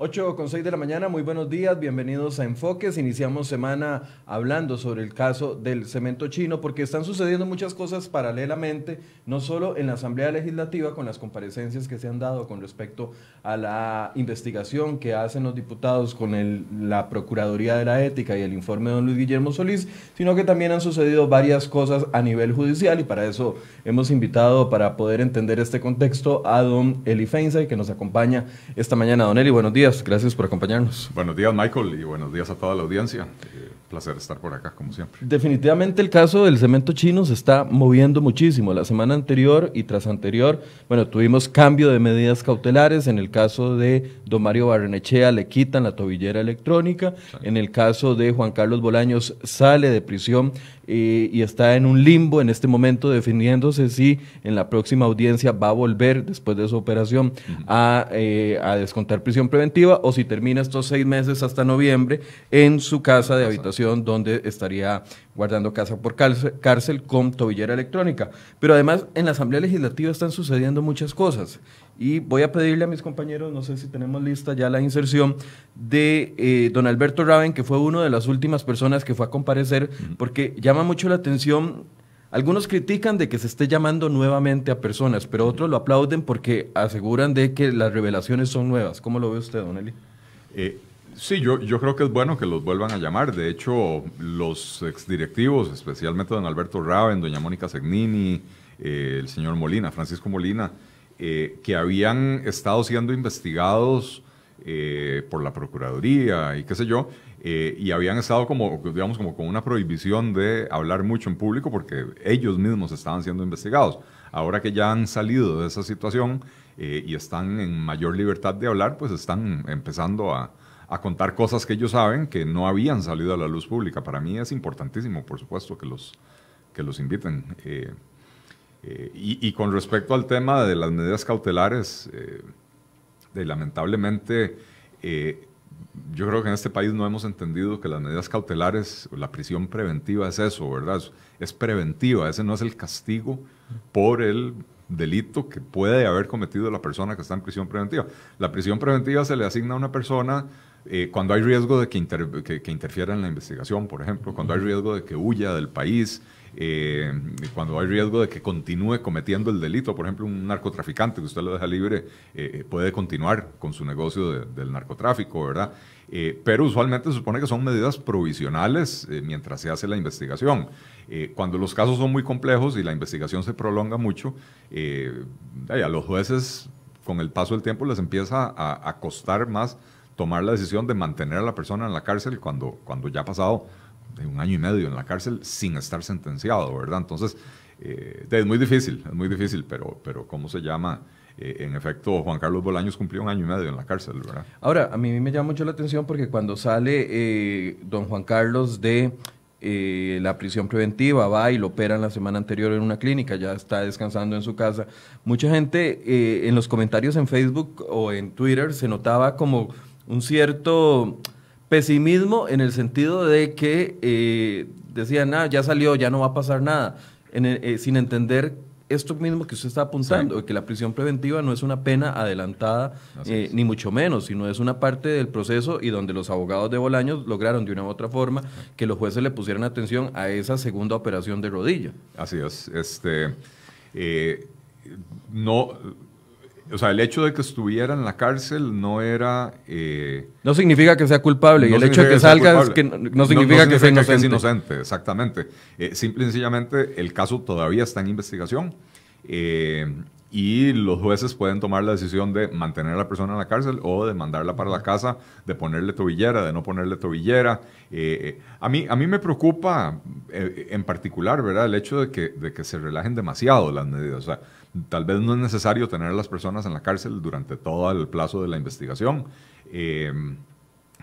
8 con 6 de la mañana, muy buenos días, bienvenidos a Enfoques. Iniciamos semana hablando sobre el caso del cemento chino, porque están sucediendo muchas cosas paralelamente, no solo en la Asamblea Legislativa con las comparecencias que se han dado con respecto a la investigación que hacen los diputados con la Procuraduría de la Ética y el informe de don Luis Guillermo Solís, sino que también han sucedido varias cosas a nivel judicial y para eso hemos invitado, para poder entender este contexto, a don Eli que nos acompaña esta mañana. Don Eli, buenos días gracias por acompañarnos. Buenos días Michael y buenos días a toda la audiencia. Eh, placer estar por acá como siempre. Definitivamente el caso del cemento chino se está moviendo muchísimo. La semana anterior y tras anterior, bueno, tuvimos cambio de medidas cautelares. En el caso de don Mario Barrenechea le quitan la tobillera electrónica. En el caso de Juan Carlos Bolaños sale de prisión eh, y está en un limbo en este momento definiéndose si en la próxima audiencia va a volver después de su operación eh, a, descontar prisión preventiva o si termina estos seis meses hasta noviembre en su casa de habitación donde estaría guardando casa por cárcel con tobillera electrónica. Pero además en la Asamblea Legislativa están sucediendo muchas cosas. Y voy a pedirle a mis compañeros, no sé si tenemos lista ya la inserción, de eh, don Alberto Raven, que fue una de las últimas personas que fue a comparecer, porque llama mucho la atención algunos critican de que se esté llamando nuevamente a personas, pero otros lo aplauden porque aseguran de que las revelaciones son nuevas. ¿Cómo lo ve usted, Don Eli? Eh, sí, yo, yo creo que es bueno que los vuelvan a llamar. De hecho, los exdirectivos, especialmente don Alberto Raven, doña Mónica Segnini, eh, el señor Molina, Francisco Molina, eh, que habían estado siendo investigados eh, por la Procuraduría y qué sé yo, eh, y habían estado como, digamos, como con una prohibición de hablar mucho en público porque ellos mismos estaban siendo investigados. Ahora que ya han salido de esa situación y están en mayor libertad de hablar, pues están empezando a, a contar cosas que ellos saben que no habían salido a la luz pública. Para mí es importantísimo, por supuesto, que los, que los inviten. Eh, y, con respecto al tema de las medidas cautelares, eh, lamentablemente eh, yo creo que en este país no hemos entendido que las medidas cautelares, la prisión preventiva es eso, ¿verdad? Es, preventiva, ese no es el castigo por el delito que puede haber cometido la persona que está en prisión preventiva. La prisión preventiva se le asigna a una persona cuando hay riesgo de que, interfiera en la investigación, por ejemplo, cuando hay riesgo de que huya del país, eh, cuando hay riesgo de que continúe cometiendo el delito. Por ejemplo, un narcotraficante que usted lo deja libre eh, eh, puede continuar con su negocio del narcotráfico, ¿verdad? pero usualmente se supone que son medidas provisionales mientras se hace la investigación. cuando los casos son muy complejos y la investigación se prolonga mucho, a los jueces con el paso del tiempo les empieza a, a costar más tomar la decisión de mantener a la persona en la cárcel cuando, cuando ya ha pasado un año y medio en la cárcel sin estar sentenciado, ¿verdad? Entonces, eh, es muy difícil, es muy difícil, pero, pero ¿cómo se llama? Eh, en efecto, Juan Carlos Bolaños cumplió un año y medio en la cárcel, ¿verdad? Ahora, a mí me llama mucho la atención porque cuando sale eh, don Juan Carlos de la prisión preventiva, va y lo operan la semana anterior en una clínica, ya está descansando en su casa. Mucha gente en los comentarios en Facebook o en Twitter se notaba como un cierto Pesimismo en el sentido de que eh, decían, ah, ya salió, ya no va a pasar nada, eh, sin entender esto mismo que usted está apuntando, que la prisión preventiva no es una pena adelantada, eh, ni mucho menos, sino es una parte del proceso y donde los abogados de Bolaños lograron de una u otra forma que los jueces le pusieran atención a esa segunda operación de rodilla. Así es. Este, no o sea, el hecho de que estuviera en la cárcel no era... Eh, no significa que sea culpable, y el hecho de que, salga que no, significa que, sea inocente. es inocente exactamente. Eh, simple y sencillamente, el caso todavía está en investigación. Eh, y los jueces pueden tomar la decisión de mantener a la persona en la cárcel o de mandarla para la casa, de ponerle tobillera, de no ponerle tobillera. Eh, eh, a, mí, a mí me preocupa en particular, ¿verdad?, el hecho de que, de que se relajen demasiado las medidas. O sea, Tal vez no es necesario tener a las personas en la cárcel durante todo el plazo de la investigación. Em,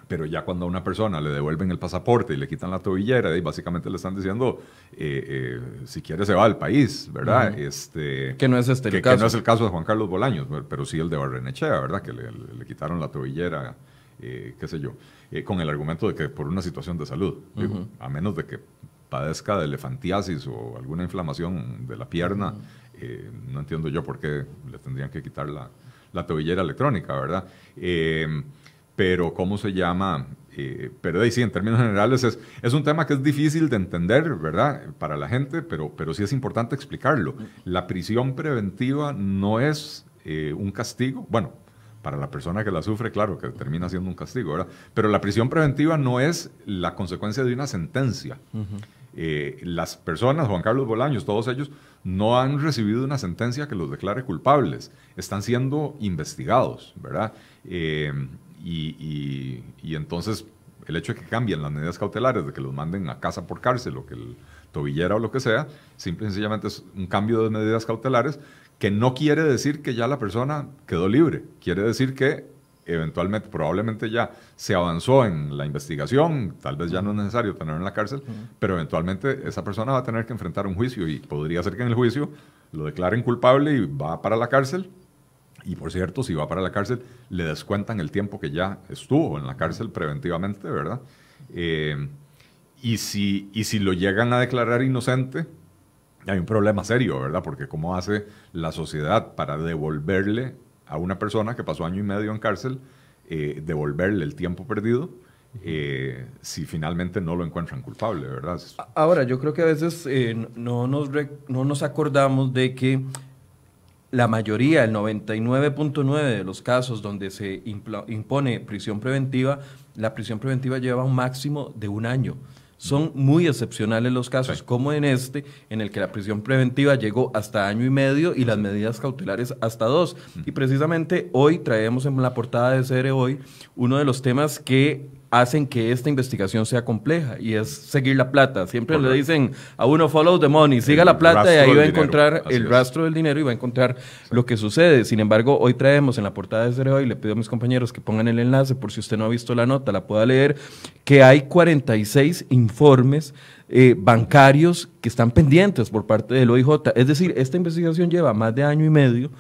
pero ya cuando a una persona le devuelven el pasaporte y le quitan la tobillera, básicamente le están diciendo, eh, eh, si quiere se va al país, ¿verdad? este, que no es este el caso. no es el caso de Juan Carlos Bolaños, pero sí el de Barrenechea, ¿verdad? Que le, quitaron la tobillera, eh, qué sé yo, con el argumento de que por una situación de salud, a menos de que padezca de elefantiasis o alguna inflamación de la pierna. Eh, no entiendo yo por qué le tendrían que quitar la, la tobillera electrónica, ¿verdad? Eh, pero ¿cómo se llama? Eh, pero de ahí sí, en términos generales es, es un tema que es difícil de entender, ¿verdad? Para la gente, pero, pero sí es importante explicarlo. La prisión preventiva no es un castigo, bueno, para la persona que la sufre, claro, que termina siendo un castigo, ¿verdad? Pero la prisión preventiva no es la consecuencia de una sentencia. Eh, las personas, Juan Carlos Bolaños, todos ellos, no han recibido una sentencia que los declare culpables. Están siendo investigados, ¿verdad? Eh, y, y, entonces el hecho de que cambien las medidas cautelares, de que los manden a casa por cárcel o que el tobillera o lo que sea, simple y sencillamente es un cambio de medidas cautelares que no quiere decir que ya la persona quedó libre, quiere decir que eventualmente, probablemente ya se avanzó en la investigación, tal vez ya no es necesario tenerlo en la cárcel, pero eventualmente esa persona va a tener que enfrentar un juicio y podría ser que en el juicio lo declaren culpable y va para la cárcel. Y por cierto, si va para la cárcel, le descuentan el tiempo que ya estuvo en la cárcel preventivamente, ¿verdad? Eh, y, si, y si lo llegan a declarar inocente, hay un problema serio, ¿verdad? Porque cómo hace la sociedad para devolverle a una persona que pasó año y medio en cárcel eh, devolverle el tiempo perdido eh, si finalmente no lo encuentran culpable, ¿verdad? Ahora, yo creo que a veces eh, no, nos no nos acordamos de que la mayoría, el 99.9 de los casos donde se impone prisión preventiva, la prisión preventiva lleva un máximo de un año. Son muy excepcionales los casos, como en este, en el que la prisión preventiva llegó hasta año y medio y las medidas cautelares hasta dos. Mm. Y precisamente hoy traemos en la portada de CR Hoy uno de los temas que hacen que esta investigación sea compleja y es seguir la plata. Siempre le dicen a uno, follow the money, siga la plata y ahí va a encontrar el rastro del dinero y va a encontrar lo que sucede. Sin embargo, hoy traemos en la portada de Cereo y le pido a mis compañeros que pongan el enlace por si usted no ha visto la nota, la pueda leer, que hay 46 informes eh, bancarios que están pendientes por parte del OIJ. Es decir, esta investigación lleva más de año y medio,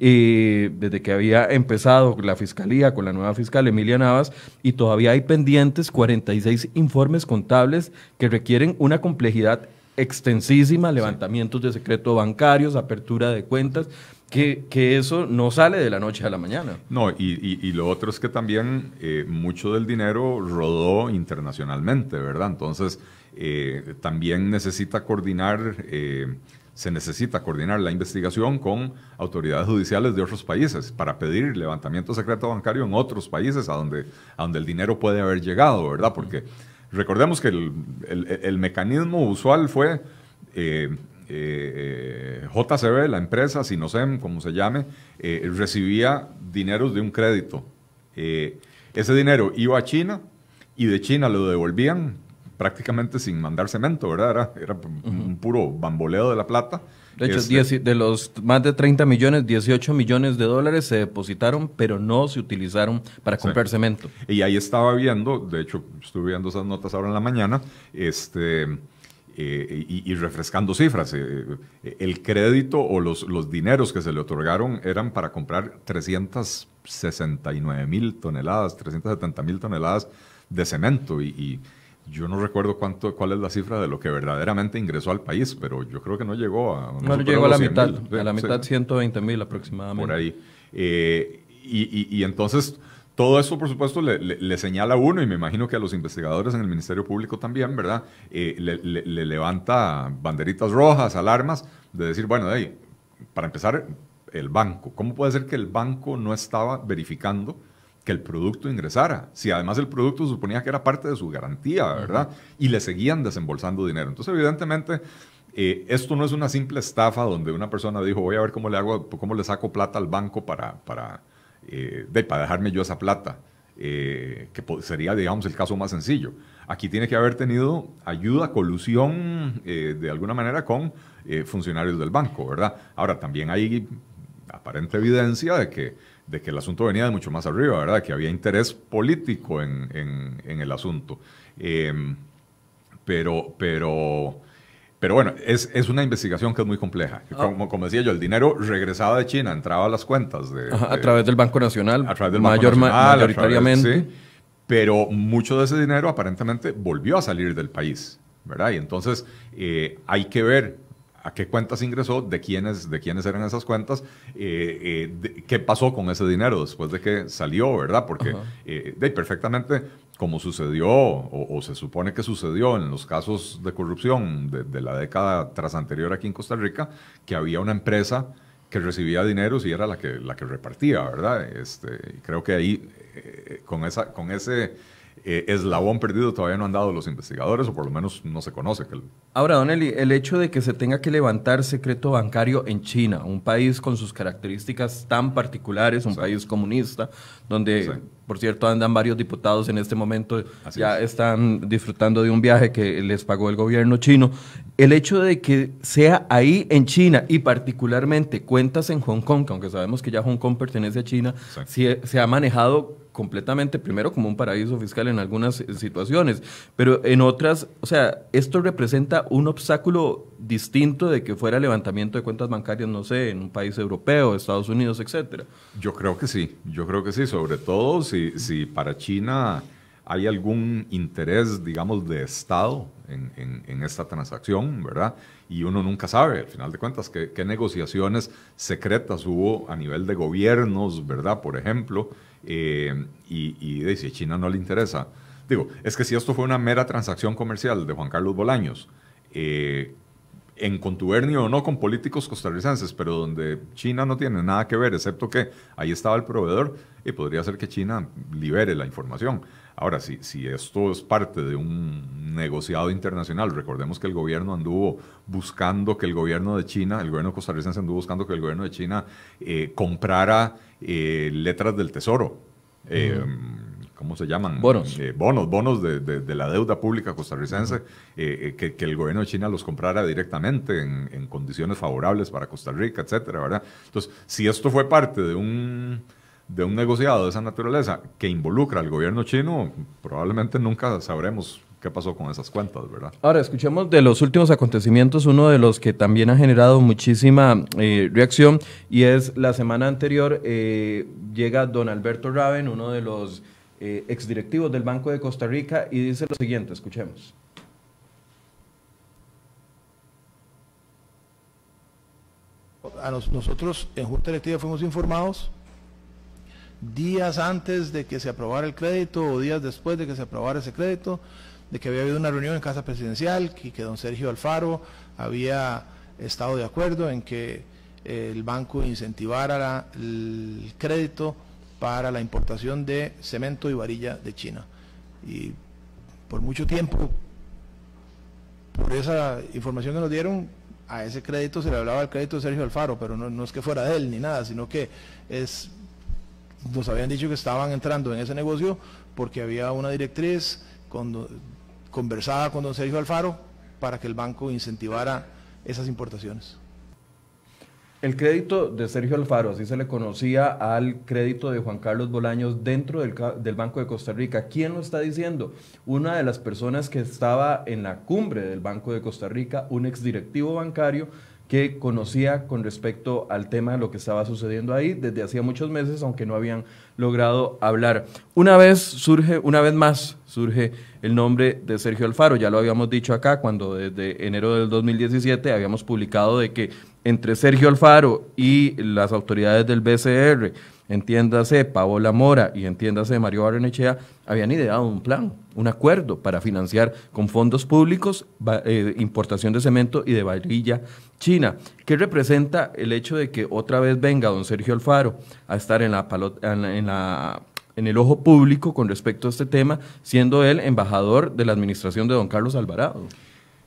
eh, desde que había empezado la fiscalía con la nueva fiscal Emilia Navas, y todavía hay pendientes 46 informes contables que requieren una complejidad extensísima, levantamientos de secreto bancarios, apertura de cuentas, que, que, eso no sale de la noche a la mañana. No, y, lo otro es que también eh, mucho del dinero rodó internacionalmente, ¿verdad? Entonces, eh, también necesita coordinar, eh, se necesita coordinar la investigación con autoridades judiciales de otros países para pedir levantamiento secreto bancario en otros países a donde, a donde el dinero puede haber llegado, ¿verdad? Porque recordemos que el, mecanismo usual fue... Eh, JCB, la empresa, no Sinosem, como se llame, recibía dineros de un crédito. ese dinero iba a China y de China lo devolvían prácticamente sin mandar cemento, ¿verdad? Era, era un puro bamboleo de la plata. De hecho, este, de los más de 30 millones, 18 millones de dólares se depositaron, pero no se utilizaron para comprar cemento. Y ahí estaba viendo, de hecho, estuve viendo esas notas ahora en la mañana, este, eh, y, refrescando cifras. Eh, eh, el crédito o los, los dineros que se le otorgaron eran para comprar 369 mil toneladas, 370 mil toneladas de cemento. y yo no recuerdo cuánto, cuál es la cifra de lo que verdaderamente ingresó al país, pero yo creo que no llegó a... No, no llegó a la mitad, a la mitad 120 mil aproximadamente. Por ahí. Eh, y, y, entonces, todo eso, por supuesto, le, señala a uno, y me imagino que a los investigadores en el Ministerio Público también, ¿verdad? Eh, le, levanta banderitas rojas, alarmas, de decir, bueno, hey, para empezar, el banco. ¿Cómo puede ser que el banco no estaba verificando? que el producto ingresara. Si además el producto suponía que era parte de su garantía, ¿verdad? Y le seguían desembolsando dinero. Entonces, evidentemente, eh, esto no es una simple estafa donde una persona dijo, voy a ver cómo le hago, cómo le saco plata al banco para, para, eh, para dejarme yo esa plata. Eh, que sería, digamos, el caso más sencillo. Aquí tiene que haber tenido ayuda, colusión, de alguna manera, con funcionarios del banco, ¿verdad? Ahora, también hay aparente evidencia de que, de que el asunto venía de mucho más arriba, ¿verdad? Que había interés político en, el asunto. Em, pero, pero, pero bueno, es, una investigación que es muy compleja. Ah. Como, como, decía yo, el dinero regresaba de China, entraba a las cuentas de... a través del Banco Nacional. A través del Banco Nacional, mayoritariamente. pero mucho de ese dinero aparentemente volvió a salir del país, ¿verdad? Y entonces eh, hay que ver a qué cuentas ingresó, de quiénes, de quiénes eran esas cuentas, eh, eh, qué pasó con ese dinero después de que salió, ¿verdad? Porque eh, perfectamente como sucedió o, se supone que sucedió en los casos de corrupción de, la década tras anterior aquí en Costa Rica, que había una empresa que recibía dinero y era la que, la que repartía, ¿verdad? Este, creo que ahí, con, esa, con ese eh, eslabón perdido todavía no han dado los investigadores, o por lo menos no se conoce. Que Ahora, Don Eli, el hecho de que se tenga que levantar secreto bancario en China, un país con sus características tan particulares, un país comunista, donde, por cierto, andan varios diputados en este momento, ya están disfrutando de un viaje que les pagó el gobierno chino, el hecho de que sea ahí en China y particularmente cuentas en Hong Kong, que aunque sabemos que ya Hong Kong pertenece a China, eh, se, ha manejado completamente, primero como un paraíso fiscal en algunas eh, situaciones, pero en otras, o sea, esto representa un obstáculo distinto de que fuera levantamiento de cuentas bancarias, no sé, en un país europeo, Estados Unidos, etcétera. Yo creo que sí, yo creo que sí, sobre todo si, si para China hay algún interés, digamos, de Estado en, esta transacción, ¿verdad? Y uno nunca sabe, al final de cuentas, qué, negociaciones secretas hubo a nivel de gobiernos, ¿verdad? Por ejemplo, eh, y, dice China no le interesa. Digo, es que si esto fue una mera transacción comercial de Juan Carlos Bolaños, eh, en contubernio o no con políticos costarricenses, pero donde China no tiene nada que ver, excepto que ahí estaba el proveedor y podría ser que China libere la información. Ahora, si, si esto es parte de un negociado internacional, recordemos que el gobierno anduvo buscando que el gobierno de China, el gobierno costarricense anduvo buscando que el gobierno de China eh, comprara eh, letras del tesoro. Eh, ¿cómo se llaman? Bonos. Eh, bonos, bonos de, la deuda pública costarricense, eh, eh, que, que, el gobierno de China los comprara directamente en, condiciones favorables para Costa Rica, etcétera, ¿verdad? Entonces, si esto fue parte de un de un negociado de esa naturaleza que involucra al gobierno chino, probablemente nunca sabremos qué pasó con esas cuentas, ¿verdad? Ahora, escuchemos de los últimos acontecimientos, uno de los que también ha generado muchísima reacción, y es la semana anterior llega don Alberto Raven, uno de los eh, exdirectivos del Banco de Costa Rica y dice lo siguiente, escuchemos. nosotros en Junta Directiva fuimos informados días antes de que se aprobara el crédito o días después de que se aprobara ese crédito, de que había habido una reunión en Casa Presidencial y que don Sergio Alfaro había estado de acuerdo en que el banco incentivara el crédito para la importación de cemento y varilla de China. Y por mucho tiempo, por esa información que nos dieron, a ese crédito se le hablaba el crédito de Sergio Alfaro, pero no, es que fuera de él ni nada, sino que es nos habían dicho que estaban entrando en ese negocio porque había una directriz con, conversada con don Sergio Alfaro para que el banco incentivara esas importaciones. El crédito de Sergio Alfaro, así se le conocía al crédito de Juan Carlos Bolaños dentro del, Banco de Costa Rica. ¿Quién lo está diciendo? Una de las personas que estaba en la cumbre del Banco de Costa Rica, un directivo bancario que conocía con respecto al tema de lo que estaba sucediendo ahí desde hacía muchos meses, aunque no habían logrado hablar. Una vez surge, una vez más surge el nombre de Sergio Alfaro, ya lo habíamos dicho acá cuando desde enero del 2017 habíamos publicado de que entre Sergio Alfaro y las autoridades del BCR, entiéndase Paola Mora y entiéndase Mario Barrenechea, habían ideado un plan, un acuerdo para financiar con fondos públicos eh, importación de cemento y de varilla china, que representa el hecho de que otra vez venga don Sergio Alfaro a estar en la, en en el ojo público con respecto a este tema, siendo él embajador de la administración de don Carlos Alvarado.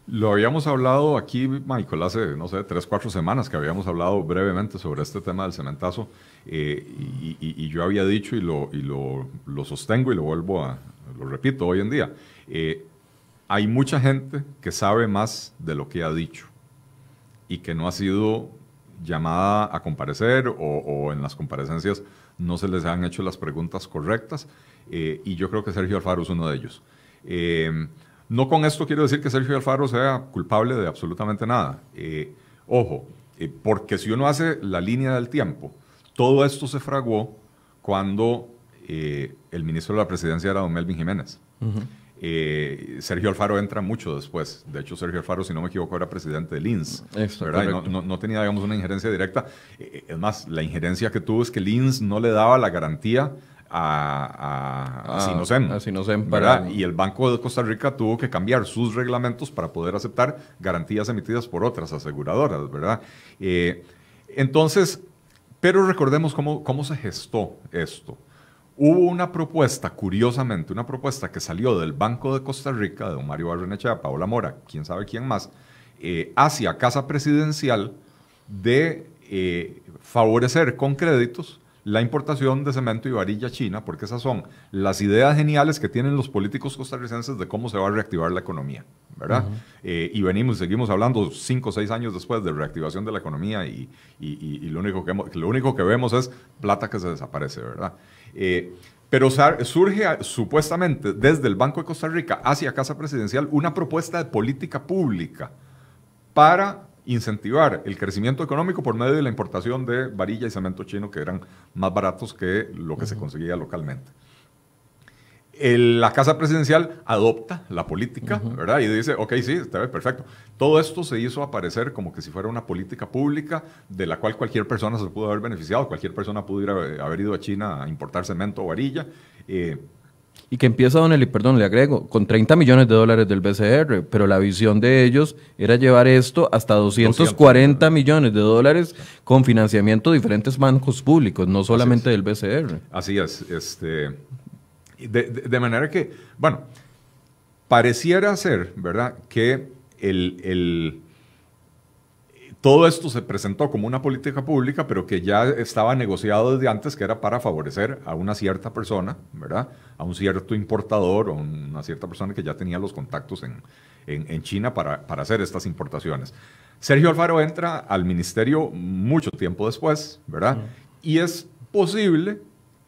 Lo habíamos hablado aquí, Michael, hace, no sé, tres, cuatro semanas que habíamos hablado brevemente sobre este tema del cementazo eh, y, yo había dicho y, lo, y lo, sostengo y lo vuelvo a, lo repito hoy en día, eh, hay mucha gente que sabe más de lo que ha dicho y que no ha sido llamada a comparecer o, en las comparecencias no se les han hecho las preguntas correctas eh, y yo creo que Sergio Alfaro es uno de ellos. No con esto quiero decir que Sergio Alfaro sea culpable de absolutamente nada. Eh, ojo, eh, porque si uno hace la línea del tiempo, todo esto se fraguó cuando eh, el ministro de la presidencia era don Melvin Jiménez. Sergio Alfaro entra mucho después. De hecho, Sergio Alfaro, si no me equivoco, era presidente de INS. No, no, tenía, digamos, una injerencia directa. es más, la injerencia que tuvo es que el no le daba la garantía a no ah, para... Y el Banco de Costa Rica tuvo que cambiar sus reglamentos para poder aceptar garantías emitidas por otras aseguradoras, ¿verdad? Eh, entonces, pero recordemos cómo, cómo se gestó esto. Hubo una propuesta, curiosamente, una propuesta que salió del Banco de Costa Rica, de don Mario Barrenechea, Paola Mora, quién sabe quién más, eh, hacia Casa Presidencial de eh, favorecer con créditos la importación de cemento y varilla china, porque esas son las ideas geniales que tienen los políticos costarricenses de cómo se va a reactivar la economía, ¿verdad? Eh, y venimos y venimos, seguimos hablando cinco o seis años después de reactivación de la economía y, lo, único que lo único que vemos es plata que se desaparece, ¿verdad? Eh, pero surge ah, supuestamente desde el Banco de Costa Rica hacia Casa Presidencial una propuesta de política pública para incentivar el crecimiento económico por medio de la importación de varilla y cemento chino que eran más baratos que lo que se conseguía localmente. la Casa Presidencial adopta la política, ¿verdad? Y dice, ok, sí, está perfecto. Todo esto se hizo aparecer como que si fuera una política pública de la cual cualquier persona se pudo haber beneficiado, cualquier persona pudo haber ido a China a importar cemento o varilla. Eh, y que empieza, Don Eli, perdón, le agrego, con 30 millones de dólares del BCR, pero la visión de ellos era llevar esto hasta 240 millones de dólares con financiamiento de diferentes bancos públicos, no solamente del BCR. Así es. Este, de, de, manera que, bueno, pareciera ser, ¿verdad?, que el, el todo esto se presentó como una política pública, pero que ya estaba negociado desde antes, que era para favorecer a una cierta persona, ¿verdad? A un cierto importador o una cierta persona que ya tenía los contactos en, China para, hacer estas importaciones. Sergio Alfaro entra al ministerio mucho tiempo después, ¿verdad? Y es posible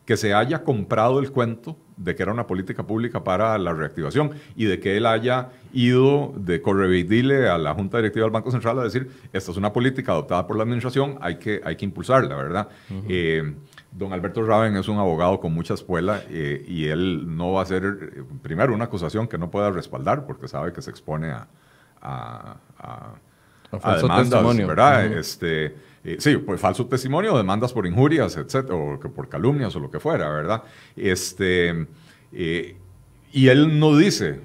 que se haya comprado el cuento de que era una política pública para la reactivación y de que él haya ido de correveidile a la Junta Directiva del Banco Central a decir, esta es una política adoptada por la administración, hay que, hay que impulsarla, ¿verdad? Eh, don Alberto Raven es un abogado con mucha espuela eh, y él no va a hacer, eh, primero, una acusación que no pueda respaldar porque sabe que se expone a... a, a, a demandas, ¿verdad? este, eh, sí, pues falso testimonio, demandas por injurias, etcétera, o que por calumnias o lo que fuera, ¿verdad? Este, eh, y él no dice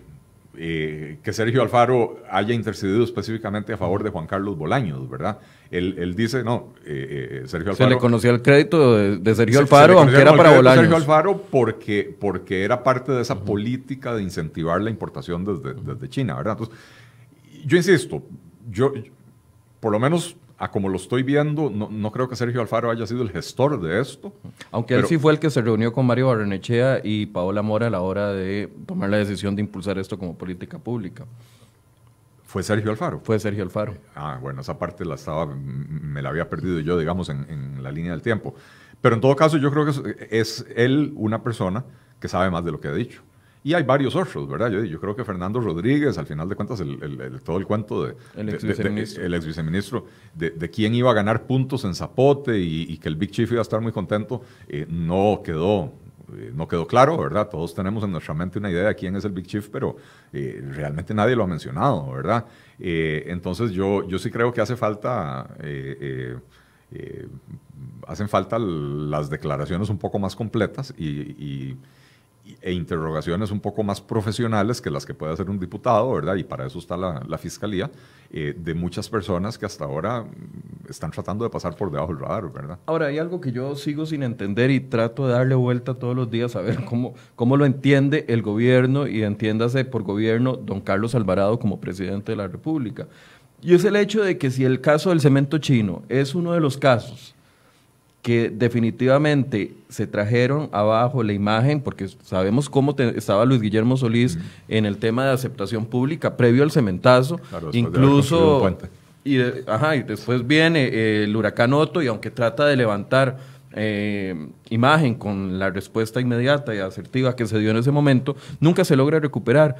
eh, que Sergio Alfaro haya intercedido específicamente a favor de Juan Carlos Bolaños, ¿verdad? Él, él dice, no, Sergio Alfaro. Se le conocía el crédito de, Sergio Alfaro, aunque era para Bolaños. Sergio Alfaro porque, porque era parte de esa política de incentivar la importación desde, desde China, ¿verdad? Entonces, yo insisto, yo por lo menos a como lo estoy viendo, no, creo que Sergio Alfaro haya sido el gestor de esto. Aunque él sí fue el que se reunió con Mario Barrenechea y Paola Mora a la hora de tomar la decisión de impulsar esto como política pública. ¿Fue Sergio Alfaro? Fue Sergio Alfaro. Ah, bueno, esa parte la estaba, me la había perdido yo, digamos, en, la línea del tiempo. Pero en todo caso, yo creo que es él una persona que sabe más de lo que ha dicho. Y hay varios otros, ¿verdad? Yo, creo que Fernando Rodríguez, al final de cuentas, todo el cuento del El ex viceministro. De, quién iba a ganar puntos en Zapote y, que el Big Chief iba a estar muy contento, eh, no quedó eh, no quedó claro, ¿verdad? Todos tenemos en nuestra mente una idea de quién es el Big Chief, pero eh, realmente nadie lo ha mencionado, ¿verdad? entonces yo, yo sí creo que hace falta... hacen falta las declaraciones un poco más completas y e interrogaciones un poco más profesionales que las que puede hacer un diputado, ¿verdad? Y para eso está la, la fiscalía, eh, de muchas personas que hasta ahora mm, están tratando de pasar por debajo del radar, ¿verdad? Ahora, hay algo que yo sigo sin entender y trato de darle vuelta todos los días a ver cómo, cómo lo entiende el gobierno y entiéndase por gobierno don Carlos Alvarado como presidente de la República. Y es el hecho de que si el caso del cemento chino es uno de los casos que definitivamente se trajeron abajo la imagen, porque sabemos cómo estaba Luis Guillermo Solís en el tema de aceptación pública previo al cementazo, incluso... y, ajá, y después viene eh, el huracán Otto y aunque trata de levantar eh, imagen con la respuesta inmediata y asertiva que se dio en ese momento, nunca se logra recuperar.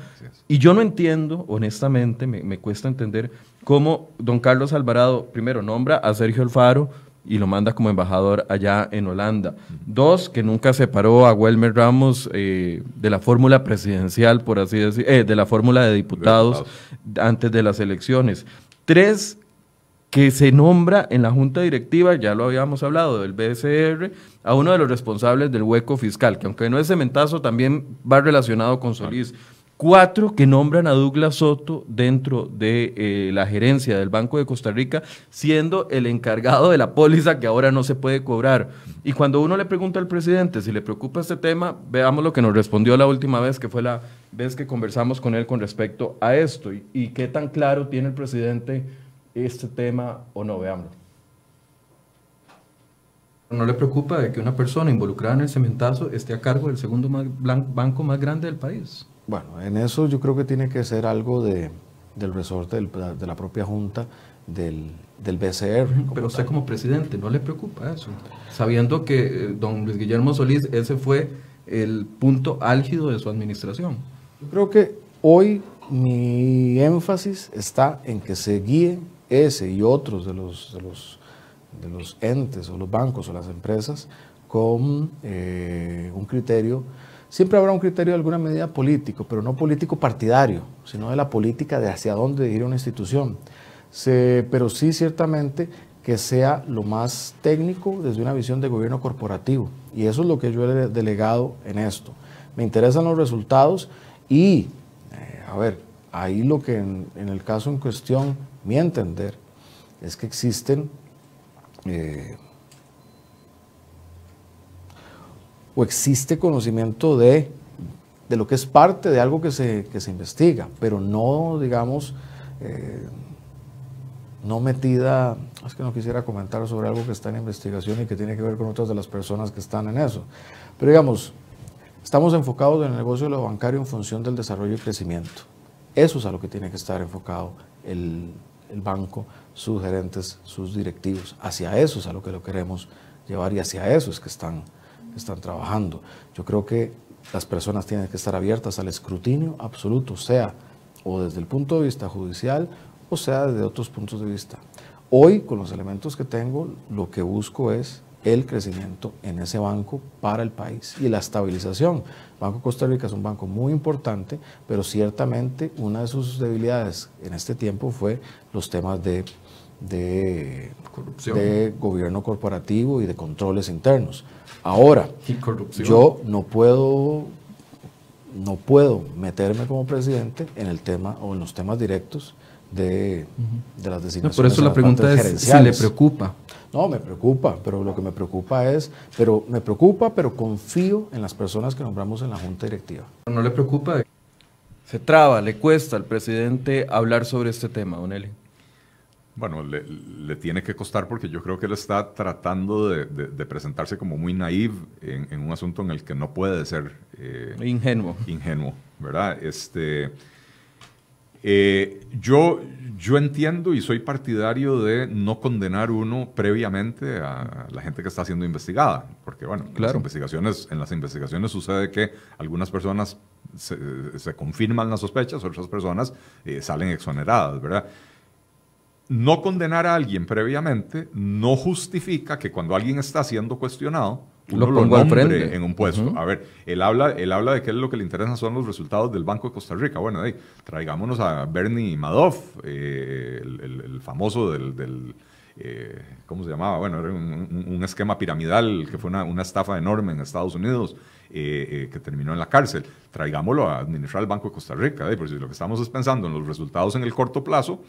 Y yo no entiendo, honestamente, me, me cuesta entender cómo don Carlos Alvarado primero nombra a Sergio Alfaro, y lo manda como embajador allá en Holanda. Dos, que nunca separó a Wilmer Ramos eh, de la fórmula presidencial, por así decir, eh, de la fórmula de diputados antes de las elecciones. Tres, que se nombra en la junta directiva, ya lo habíamos hablado, del BSR, a uno de los responsables del hueco fiscal, que aunque no es cementazo, también va relacionado con Solís cuatro que nombran a Douglas Soto dentro de eh, la gerencia del Banco de Costa Rica, siendo el encargado de la póliza que ahora no se puede cobrar. Y cuando uno le pregunta al presidente si le preocupa este tema, veamos lo que nos respondió la última vez, que fue la vez que conversamos con él con respecto a esto y, qué tan claro tiene el presidente este tema o no, veámoslo. ¿No le preocupa de que una persona involucrada en el cementazo esté a cargo del segundo banco más grande del país? Bueno, en eso yo creo que tiene que ser algo del resorte de la propia Junta del, del BCR. Pero usted como presidente, ¿no le preocupa eso? Sabiendo que eh, don Luis Guillermo Solís, ese fue el punto álgido de su administración. Yo creo que hoy mi énfasis está en que se guíe ese y otros de los, de los, entes o los bancos o las empresas con eh, un criterio Siempre habrá un criterio de alguna medida político, pero no político partidario, sino de la política de hacia dónde ir una institución. pero sí ciertamente que sea lo más técnico desde una visión de gobierno corporativo. Y eso es lo que yo he delegado en esto. Me interesan los resultados y, eh, a ver, ahí lo que en, el caso en cuestión, mi entender, es que existen eh, o existe conocimiento de, lo que es parte de algo que se, investiga, pero no, digamos, eh, no metida, es que no quisiera comentar sobre algo que está en investigación y que tiene que ver con otras de las personas que están en eso. Pero digamos, estamos enfocados en el negocio de lo bancario en función del desarrollo y crecimiento. Eso es a lo que tiene que estar enfocado el, el banco, sus gerentes, sus directivos. Hacia eso es a lo que lo queremos llevar y hacia eso es que están están trabajando. Yo creo que las personas tienen que estar abiertas al escrutinio absoluto, sea o desde el punto de vista judicial o sea desde otros puntos de vista. Hoy, con los elementos que tengo, lo que busco es el crecimiento en ese banco para el país y la estabilización. Banco Costa Rica es un banco muy importante, pero ciertamente una de sus debilidades en este tiempo fue los temas de de, de gobierno corporativo y de controles internos. Ahora, yo no puedo, no puedo meterme como presidente en el tema o en los temas directos de, las designaciones. por eso la pregunta es le preocupa. No, me preocupa, pero lo que me preocupa es, pero me preocupa, pero confío en las personas que nombramos en la junta directiva. ¿No le preocupa? Se traba, le cuesta al presidente hablar sobre este tema, Don bueno, le, tiene que costar porque yo creo que él está tratando de, presentarse como muy naive en, un asunto en el que no puede ser... Eh, ingenuo. Ingenuo, ¿verdad? Este, eh, yo, yo entiendo y soy partidario de no condenar uno previamente a la gente que está siendo investigada, porque bueno, las investigaciones, en las investigaciones sucede que algunas personas se, confirman las sospechas, otras personas eh, salen exoneradas, ¿verdad? no condenar a alguien previamente no justifica que cuando alguien está siendo cuestionado, uno lo, en un puesto. A ver, él habla, él habla de que lo que le interesa son los resultados del Banco de Costa Rica. Bueno, ahí, traigámonos a Bernie Madoff, eh, el, famoso del, eh, ¿cómo se llamaba? Bueno, era un, esquema piramidal que fue una, estafa enorme en Estados Unidos eh, que terminó en la cárcel. Traigámoslo a administrar el Banco de Costa Rica, porque si lo que estamos es pensando en los resultados en el corto plazo,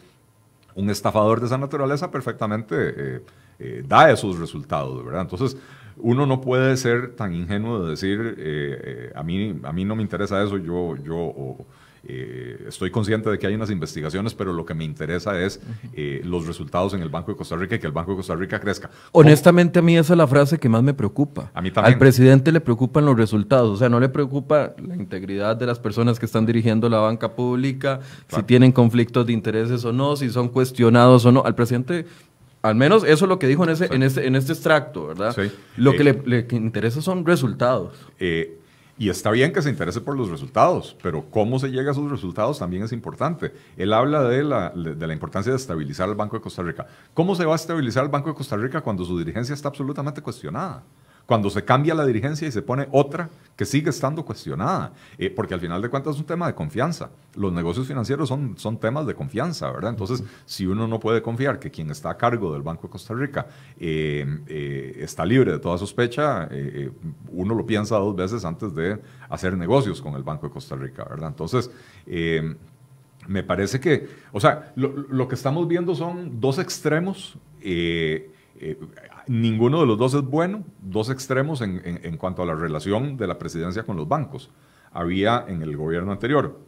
un estafador de esa naturaleza perfectamente eh, eh, da esos resultados, ¿verdad? Entonces, uno no puede ser tan ingenuo de decir, eh, a, mí, a mí no me interesa eso, yo, yo eh, estoy consciente de que hay unas investigaciones, pero lo que me interesa es eh, los resultados en el Banco de Costa Rica y que el Banco de Costa Rica crezca. Honestamente, a mí esa es la frase que más me preocupa. A mí también. Al presidente le preocupan los resultados, o sea, no le preocupa la integridad de las personas que están dirigiendo la banca pública, si tienen conflictos de intereses o no, si son cuestionados o no. Al presidente al menos eso es lo que dijo en, ese, en, este, extracto, ¿verdad? Sí. Lo que eh, le, interesa son resultados. Eh, y está bien que se interese por los resultados, pero cómo se llega a sus resultados también es importante. Él habla de la, de la importancia de estabilizar el Banco de Costa Rica. ¿Cómo se va a estabilizar el Banco de Costa Rica cuando su dirigencia está absolutamente cuestionada? cuando se cambia la dirigencia y se pone otra que sigue estando cuestionada, eh, porque al final de cuentas es un tema de confianza. Los negocios financieros son, son temas de confianza, ¿verdad? Entonces, si uno no puede confiar que quien está a cargo del Banco de Costa Rica eh, eh, está libre de toda sospecha, uno lo piensa dos veces antes de hacer negocios con el Banco de Costa Rica, ¿verdad? Entonces, me parece que, o sea, lo, que estamos viendo son dos extremos ninguno de los dos es bueno, dos extremos en, cuanto a la relación de la presidencia con los bancos. Había en el gobierno anterior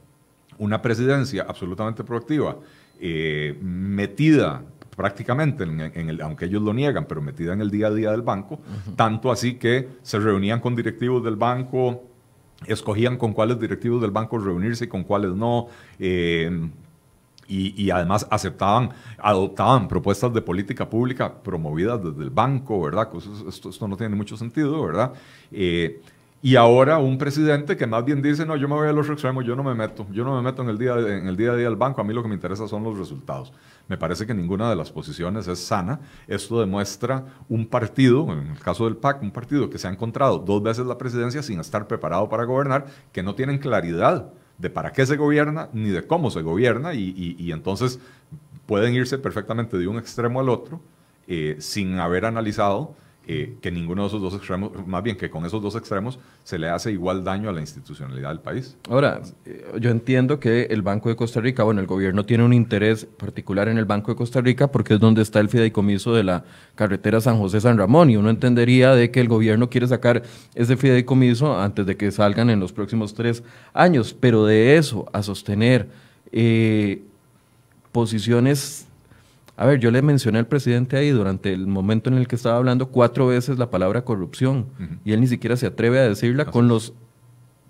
una presidencia absolutamente proactiva, eh, metida prácticamente, en, el, aunque ellos lo niegan, pero metida en el día a día del banco, tanto así que se reunían con directivos del banco, escogían con cuáles directivos del banco reunirse y con cuáles no. Eh, y, además aceptaban, adoptaban propuestas de política pública promovidas desde el banco, ¿verdad? Esto, no tiene mucho sentido, ¿verdad? Eh, y ahora un presidente que más bien dice, no, yo me voy a los extremos, yo no me meto, yo no me meto en el, día, en el día a día del banco, a mí lo que me interesa son los resultados. Me parece que ninguna de las posiciones es sana. Esto demuestra un partido, en el caso del PAC, un partido que se ha encontrado dos veces la presidencia sin estar preparado para gobernar, que no tienen claridad de para qué se gobierna ni de cómo se gobierna y, entonces pueden irse perfectamente de un extremo al otro eh, sin haber analizado eh, que ninguno de esos dos extremos, más bien que con esos dos extremos se le hace igual daño a la institucionalidad del país. Ahora, eh, yo entiendo que el Banco de Costa Rica, bueno, el gobierno tiene un interés particular en el Banco de Costa Rica porque es donde está el fideicomiso de la carretera San José-San Ramón y uno entendería de que el gobierno quiere sacar ese fideicomiso antes de que salgan en los próximos tres años, pero de eso a sostener... Eh, posiciones a ver, yo le mencioné al presidente ahí durante el momento en el que estaba hablando cuatro veces la palabra corrupción y él ni siquiera se atreve a decirla con los,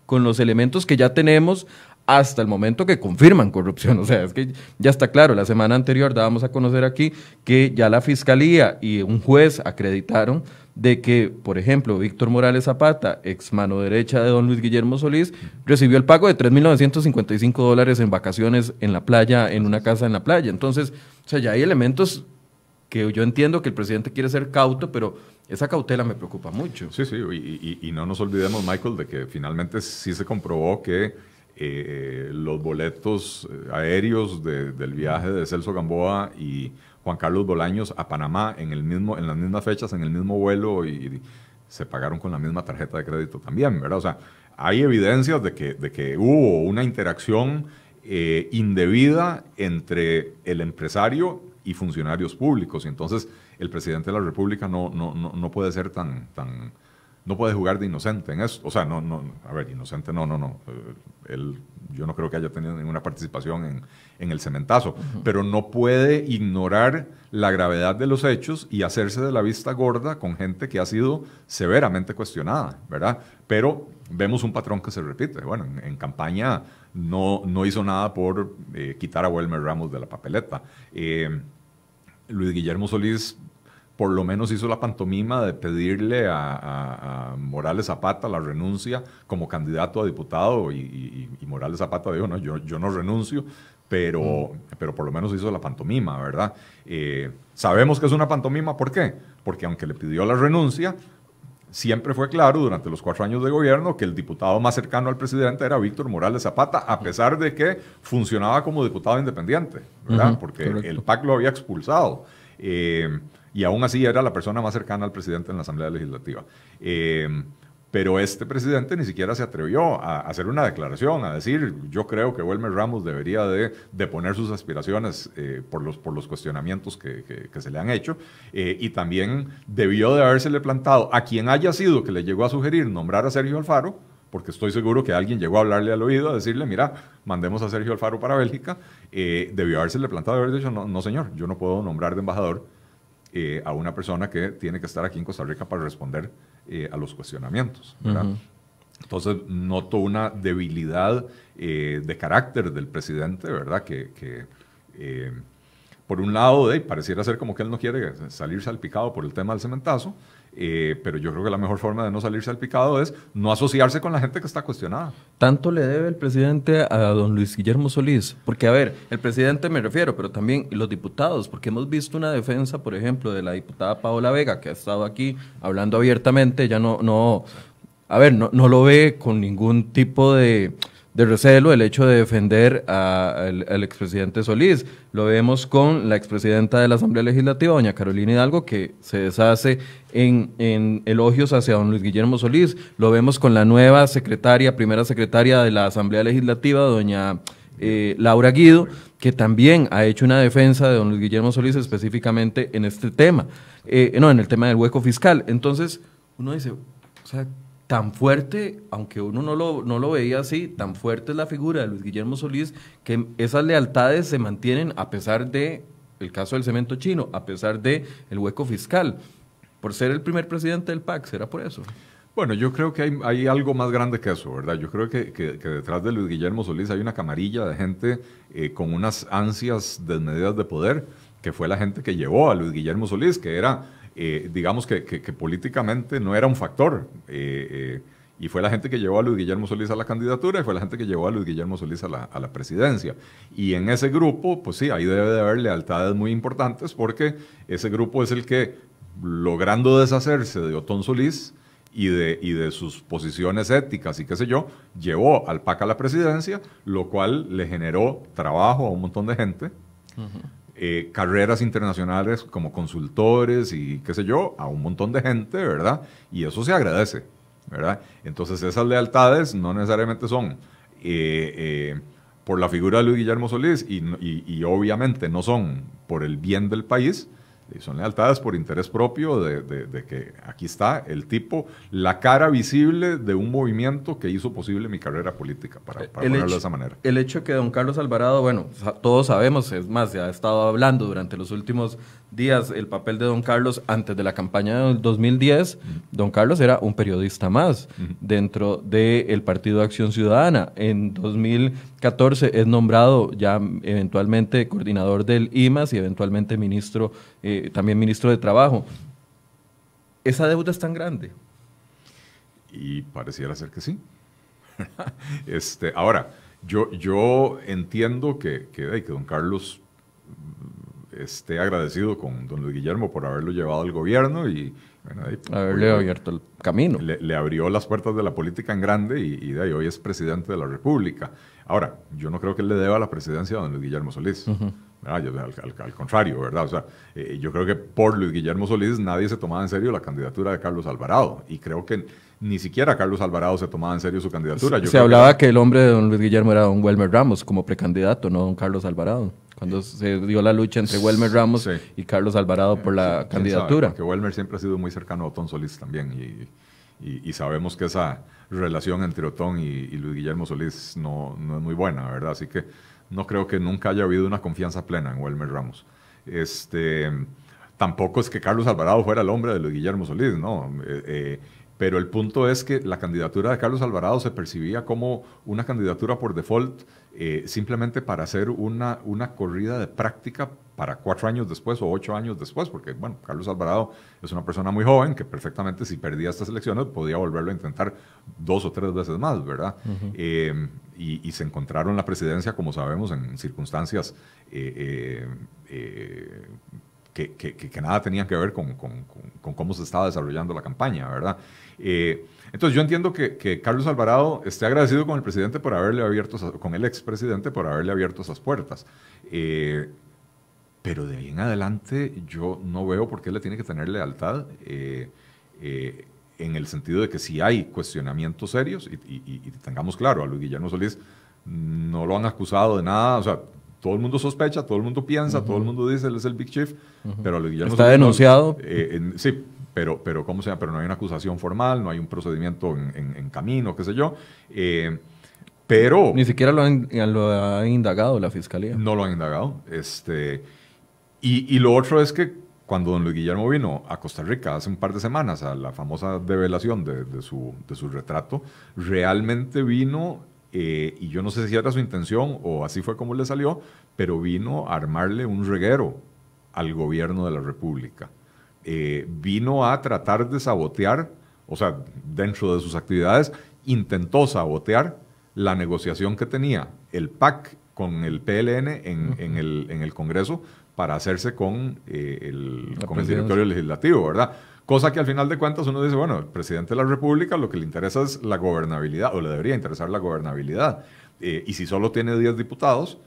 con los elementos que ya tenemos hasta el momento que confirman corrupción. O sea, es que ya está claro, la semana anterior dábamos a conocer aquí que ya la fiscalía y un juez acreditaron de que, por ejemplo, Víctor Morales Zapata, ex mano derecha de don Luis Guillermo Solís, recibió el pago de 3.955 dólares en vacaciones en la playa, en una casa en la playa. Entonces, o sea, ya hay elementos que yo entiendo que el presidente quiere ser cauto, pero esa cautela me preocupa mucho. Sí, sí, y, y no nos olvidemos, Michael, de que finalmente sí se comprobó que eh, los boletos eh, aéreos del viaje de Celso Gamboa y Juan Carlos Bolaños a Panamá en, el mismo, en las mismas fechas, en el mismo vuelo y, se pagaron con la misma tarjeta de crédito también, ¿verdad? O sea, hay evidencias de que, de que hubo una interacción eh, indebida entre el empresario y funcionarios públicos. Y entonces el presidente de la República no, no, no, no puede ser tan, tan, no puede jugar de inocente en eso. O sea, no, no, a ver, inocente no, no, no. Eh, él, yo no creo que haya tenido ninguna participación en, el cementazo, pero no puede ignorar la gravedad de los hechos y hacerse de la vista gorda con gente que ha sido severamente cuestionada, ¿verdad? Pero vemos un patrón que se repite. Bueno, en, campaña no, no hizo nada por eh, quitar a Wilmer Ramos de la papeleta. Eh, Luis Guillermo Solís por lo menos hizo la pantomima de pedirle a, Morales Zapata la renuncia como candidato a diputado y, Morales Zapata dijo, no, yo, no renuncio, pero, mm. pero por lo menos hizo la pantomima, ¿verdad? Eh, sabemos que es una pantomima, ¿por qué? Porque aunque le pidió la renuncia, siempre fue claro durante los cuatro años de gobierno que el diputado más cercano al presidente era Víctor Morales Zapata, a pesar de que funcionaba como diputado independiente, ¿verdad? Porque el PAC lo había expulsado. Eh, y aún así era la persona más cercana al presidente en la Asamblea Legislativa. Em, pero este presidente ni siquiera se atrevió a hacer una declaración, a decir, yo creo que Wilmer Ramos debería de, poner sus aspiraciones eh, por, los, por los cuestionamientos que, se le han hecho, eh, y también debió de habérsele plantado a quien haya sido que le llegó a sugerir nombrar a Sergio Alfaro, porque estoy seguro que alguien llegó a hablarle al oído, a decirle, mira, mandemos a Sergio Alfaro para Bélgica, eh, debió habérsele plantado, haber dicho, no, no señor, yo no puedo nombrar de embajador eh, a una persona que tiene que estar aquí en Costa Rica para responder eh, a los cuestionamientos. Entonces noto una debilidad eh, de carácter del presidente, ¿verdad? Que, por un lado, pareciera ser como que él no quiere salir salpicado por el tema del cementazo, eh, pero yo creo que la mejor forma de no salirse al picado es no asociarse con la gente que está cuestionada. Tanto le debe el presidente a don Luis Guillermo Solís, porque a ver, el presidente me refiero, pero también los diputados, porque hemos visto una defensa, por ejemplo, de la diputada Paola Vega, que ha estado aquí hablando abiertamente, ya no, no, a ver, no, no lo ve con ningún tipo de de recelo el hecho de defender al, expresidente Solís. Lo vemos con la expresidenta de la Asamblea Legislativa, doña Carolina Hidalgo, que se deshace en, elogios hacia don Luis Guillermo Solís. Lo vemos con la nueva secretaria, primera secretaria de la Asamblea Legislativa, doña eh, Laura Guido, que también ha hecho una defensa de don Luis Guillermo Solís específicamente en este tema, eh, no, en el tema del hueco fiscal. Entonces, uno dice, o sea, tan fuerte, aunque uno no lo, no lo veía así, tan fuerte es la figura de Luis Guillermo Solís que esas lealtades se mantienen a pesar de el caso del cemento chino, a pesar de el hueco fiscal. Por ser el primer presidente del PAC, ¿será por eso? Bueno, yo creo que hay, algo más grande que eso, ¿verdad? Yo creo que, que, detrás de Luis Guillermo Solís hay una camarilla de gente eh, con unas ansias desmedidas de poder, que fue la gente que llevó a Luis Guillermo Solís, que era eh, digamos que, políticamente no era un factor. Eh, eh, y fue la gente que llevó a Luis Guillermo Solís a la candidatura y fue la gente que llevó a Luis Guillermo Solís a la, presidencia. Y en ese grupo, pues sí, ahí debe de haber lealtades muy importantes porque ese grupo es el que, logrando deshacerse de Otón Solís, y de, y de, sus posiciones éticas y qué sé yo, llevó al PAC a la presidencia, lo cual le generó trabajo a un montón de gente. Eh, carreras internacionales como consultores y qué sé yo, a un montón de gente, ¿verdad? Y eso se agradece, ¿verdad? Entonces esas lealtades no necesariamente son eh, eh, por la figura de Luis Guillermo Solís y obviamente no son por el bien del país, y son lealtades por interés propio de, que aquí está el tipo, la cara visible de un movimiento que hizo posible mi carrera política, para, para ponerlo de esa manera. El hecho que don Carlos Alvarado, bueno, todos sabemos, es más, se ha estado hablando durante los últimos Díaz el papel de Don Carlos antes de la campaña del 2010, Don Carlos era un periodista más dentro del Partido de Acción Ciudadana. En 2014 es nombrado ya eventualmente coordinador del IMAS y eventualmente ministro, eh, también ministro de Trabajo. ¿Esa deuda es tan grande? Y pareciera ser que sí. este, ahora, yo, yo entiendo que, que, que Don Carlos esté agradecido con don Luis Guillermo por haberlo llevado al gobierno y pues, haberle abierto el camino. Le, abrió las puertas de la política en grande y, de ahí hoy es presidente de la República. Ahora, yo no creo que él le deba la presidencia a don Luis Guillermo Solís. Ah, al, contrario, ¿verdad? O sea, eh, eh, yo creo que por Luis Guillermo Solís nadie se tomaba en serio la candidatura de Carlos Alvarado. Y creo que ni siquiera Carlos Alvarado se tomaba en serio su candidatura. se hablaba que, el hombre de don Luis Guillermo era don Welmer Ramos como precandidato, no don Carlos Alvarado cuando se dio la lucha entre Welmer Ramos y Carlos Alvarado por la candidatura. que Welmer siempre ha sido muy cercano a Otón Solís también y, y, sabemos que esa relación entre Otón y, Luis Guillermo Solís no, no, es muy buena, ¿verdad? Así que no creo que nunca haya habido una confianza plena en Welmer Ramos. Este, tampoco es que Carlos Alvarado fuera el hombre de Luis Guillermo Solís, ¿no? eh, eh pero el punto es que la candidatura de Carlos Alvarado se percibía como una candidatura por default, eh, simplemente para hacer una, una corrida de práctica para cuatro años después o ocho años después, porque, bueno, Carlos Alvarado es una persona muy joven que perfectamente si perdía estas elecciones podía volverlo a intentar dos o tres veces más, ¿verdad? Eh, y, se encontraron la presidencia, como sabemos, en circunstancias... Eh, que, nada tenían que ver con cómo se estaba desarrollando la campaña, ¿verdad? Eh, entonces yo entiendo que, Carlos Alvarado esté agradecido con el presidente por haberle abierto, con el expresidente por haberle abierto esas puertas. Eh, pero de ahí en adelante yo no veo por qué le tiene que tener lealtad. Eh, en el sentido de que si hay cuestionamientos serios, y, tengamos claro, a Luis Guillermo Solís no lo han acusado de nada, o sea, todo el mundo sospecha, todo el mundo piensa, todo el mundo dice, él es el Big Chief, pero a Luis Guillermo Está denunciado. sí, pero, pero ¿cómo sea? Pero no hay una acusación formal, no hay un procedimiento en, camino, qué sé yo. Eh, pero... Ni siquiera lo, ha indagado la fiscalía. No lo han indagado. Este, y, y, lo otro es que cuando don Luis Guillermo vino a Costa Rica hace un par de semanas a la famosa develación de, su, retrato, realmente vino, eh, y yo no sé si era su intención o así fue como le salió, pero vino a armarle un reguero al gobierno de la República. Eh, vino a tratar de sabotear, o sea, dentro de sus actividades, intentó sabotear la negociación que tenía el PAC con el PLN en, el, Congreso para hacerse con, eh, el, con directorio legislativo, ¿verdad? Cosa que al final de cuentas uno dice, bueno, el presidente de la República lo que le interesa es la gobernabilidad, o le debería interesar la gobernabilidad. Eh, y si solo tiene 10 diputados,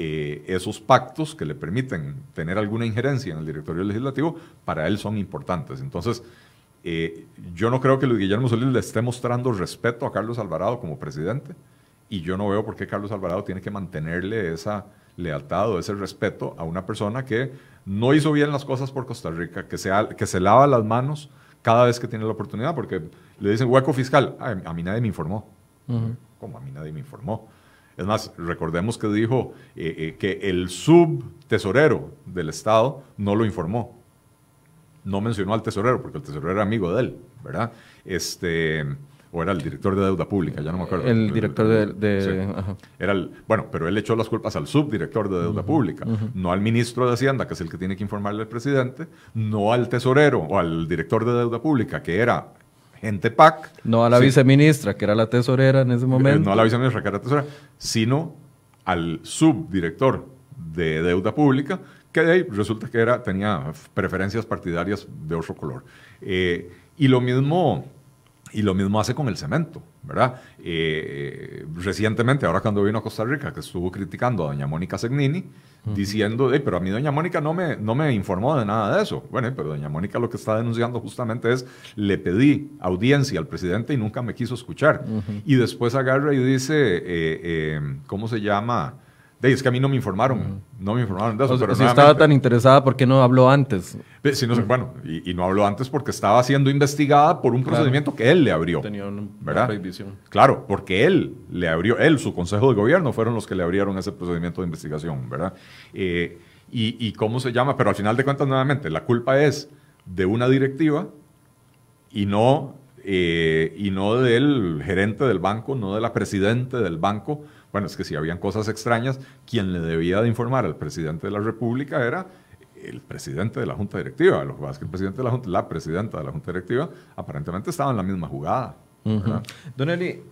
eh, esos pactos que le permiten tener alguna injerencia en el directorio legislativo, para él son importantes. Entonces, eh, yo no creo que Luis Guillermo Solís le esté mostrando respeto a Carlos Alvarado como presidente, y yo no veo por qué Carlos Alvarado tiene que mantenerle esa lealtad o ese respeto a una persona que no hizo bien las cosas por Costa Rica, que se, lava las manos cada vez que tiene la oportunidad, porque le dicen hueco fiscal, a mí nadie me informó. Como a mí nadie me informó es más, recordemos que dijo eh, eh, que el subtesorero del Estado no lo informó. No mencionó al tesorero, porque el tesorero era amigo de él, ¿verdad? Este, o era el director de deuda pública, ya no me acuerdo. El director de... Era el, bueno, pero él echó las culpas al subdirector de deuda pública, no al ministro de Hacienda, que es el que tiene que informarle al presidente, no al tesorero o al director de deuda pública, que era gente PAC. No a la viceministra, que era la tesorera en ese eh, momento. No a la viceministra, que era la tesorera, sino al subdirector de deuda pública, que de ahí resulta que era, tenía preferencias partidarias de otro color. Eh, y lo mismo y lo mismo hace con el cemento, ¿verdad? Eh, eh, recientemente, ahora cuando vino a Costa Rica, que estuvo criticando a doña Mónica Segnini, diciendo, hey, pero a mí doña Mónica no me, no me informó de nada de eso. Bueno, pero doña Mónica lo que está denunciando justamente es, le pedí audiencia al presidente y nunca me quiso escuchar. Y después agarra y dice, eh, ¿cómo se llama? De, es que a mí no me informaron, no me informaron de eso. pero si estaba tan interesada, ¿por qué no habló antes? Bueno, y, no habló antes porque estaba siendo investigada por un procedimiento que él le abrió. Tenía una, ¿verdad? claro, porque él le abrió, él, su consejo de gobierno, fueron los que le abrieron ese procedimiento de investigación, ¿verdad? Eh, y, cómo se llama, pero al final de cuentas, nuevamente, la culpa es de una directiva y no, eh, y no del gerente del banco, no de la presidente del banco bueno, es que si habían cosas extrañas, quien le debía de informar al presidente de la República era el presidente de la Junta Directiva. Lo que pasa es que el presidente de la Junta, la presidenta de la Junta Directiva, aparentemente estaba en la misma jugada. Uh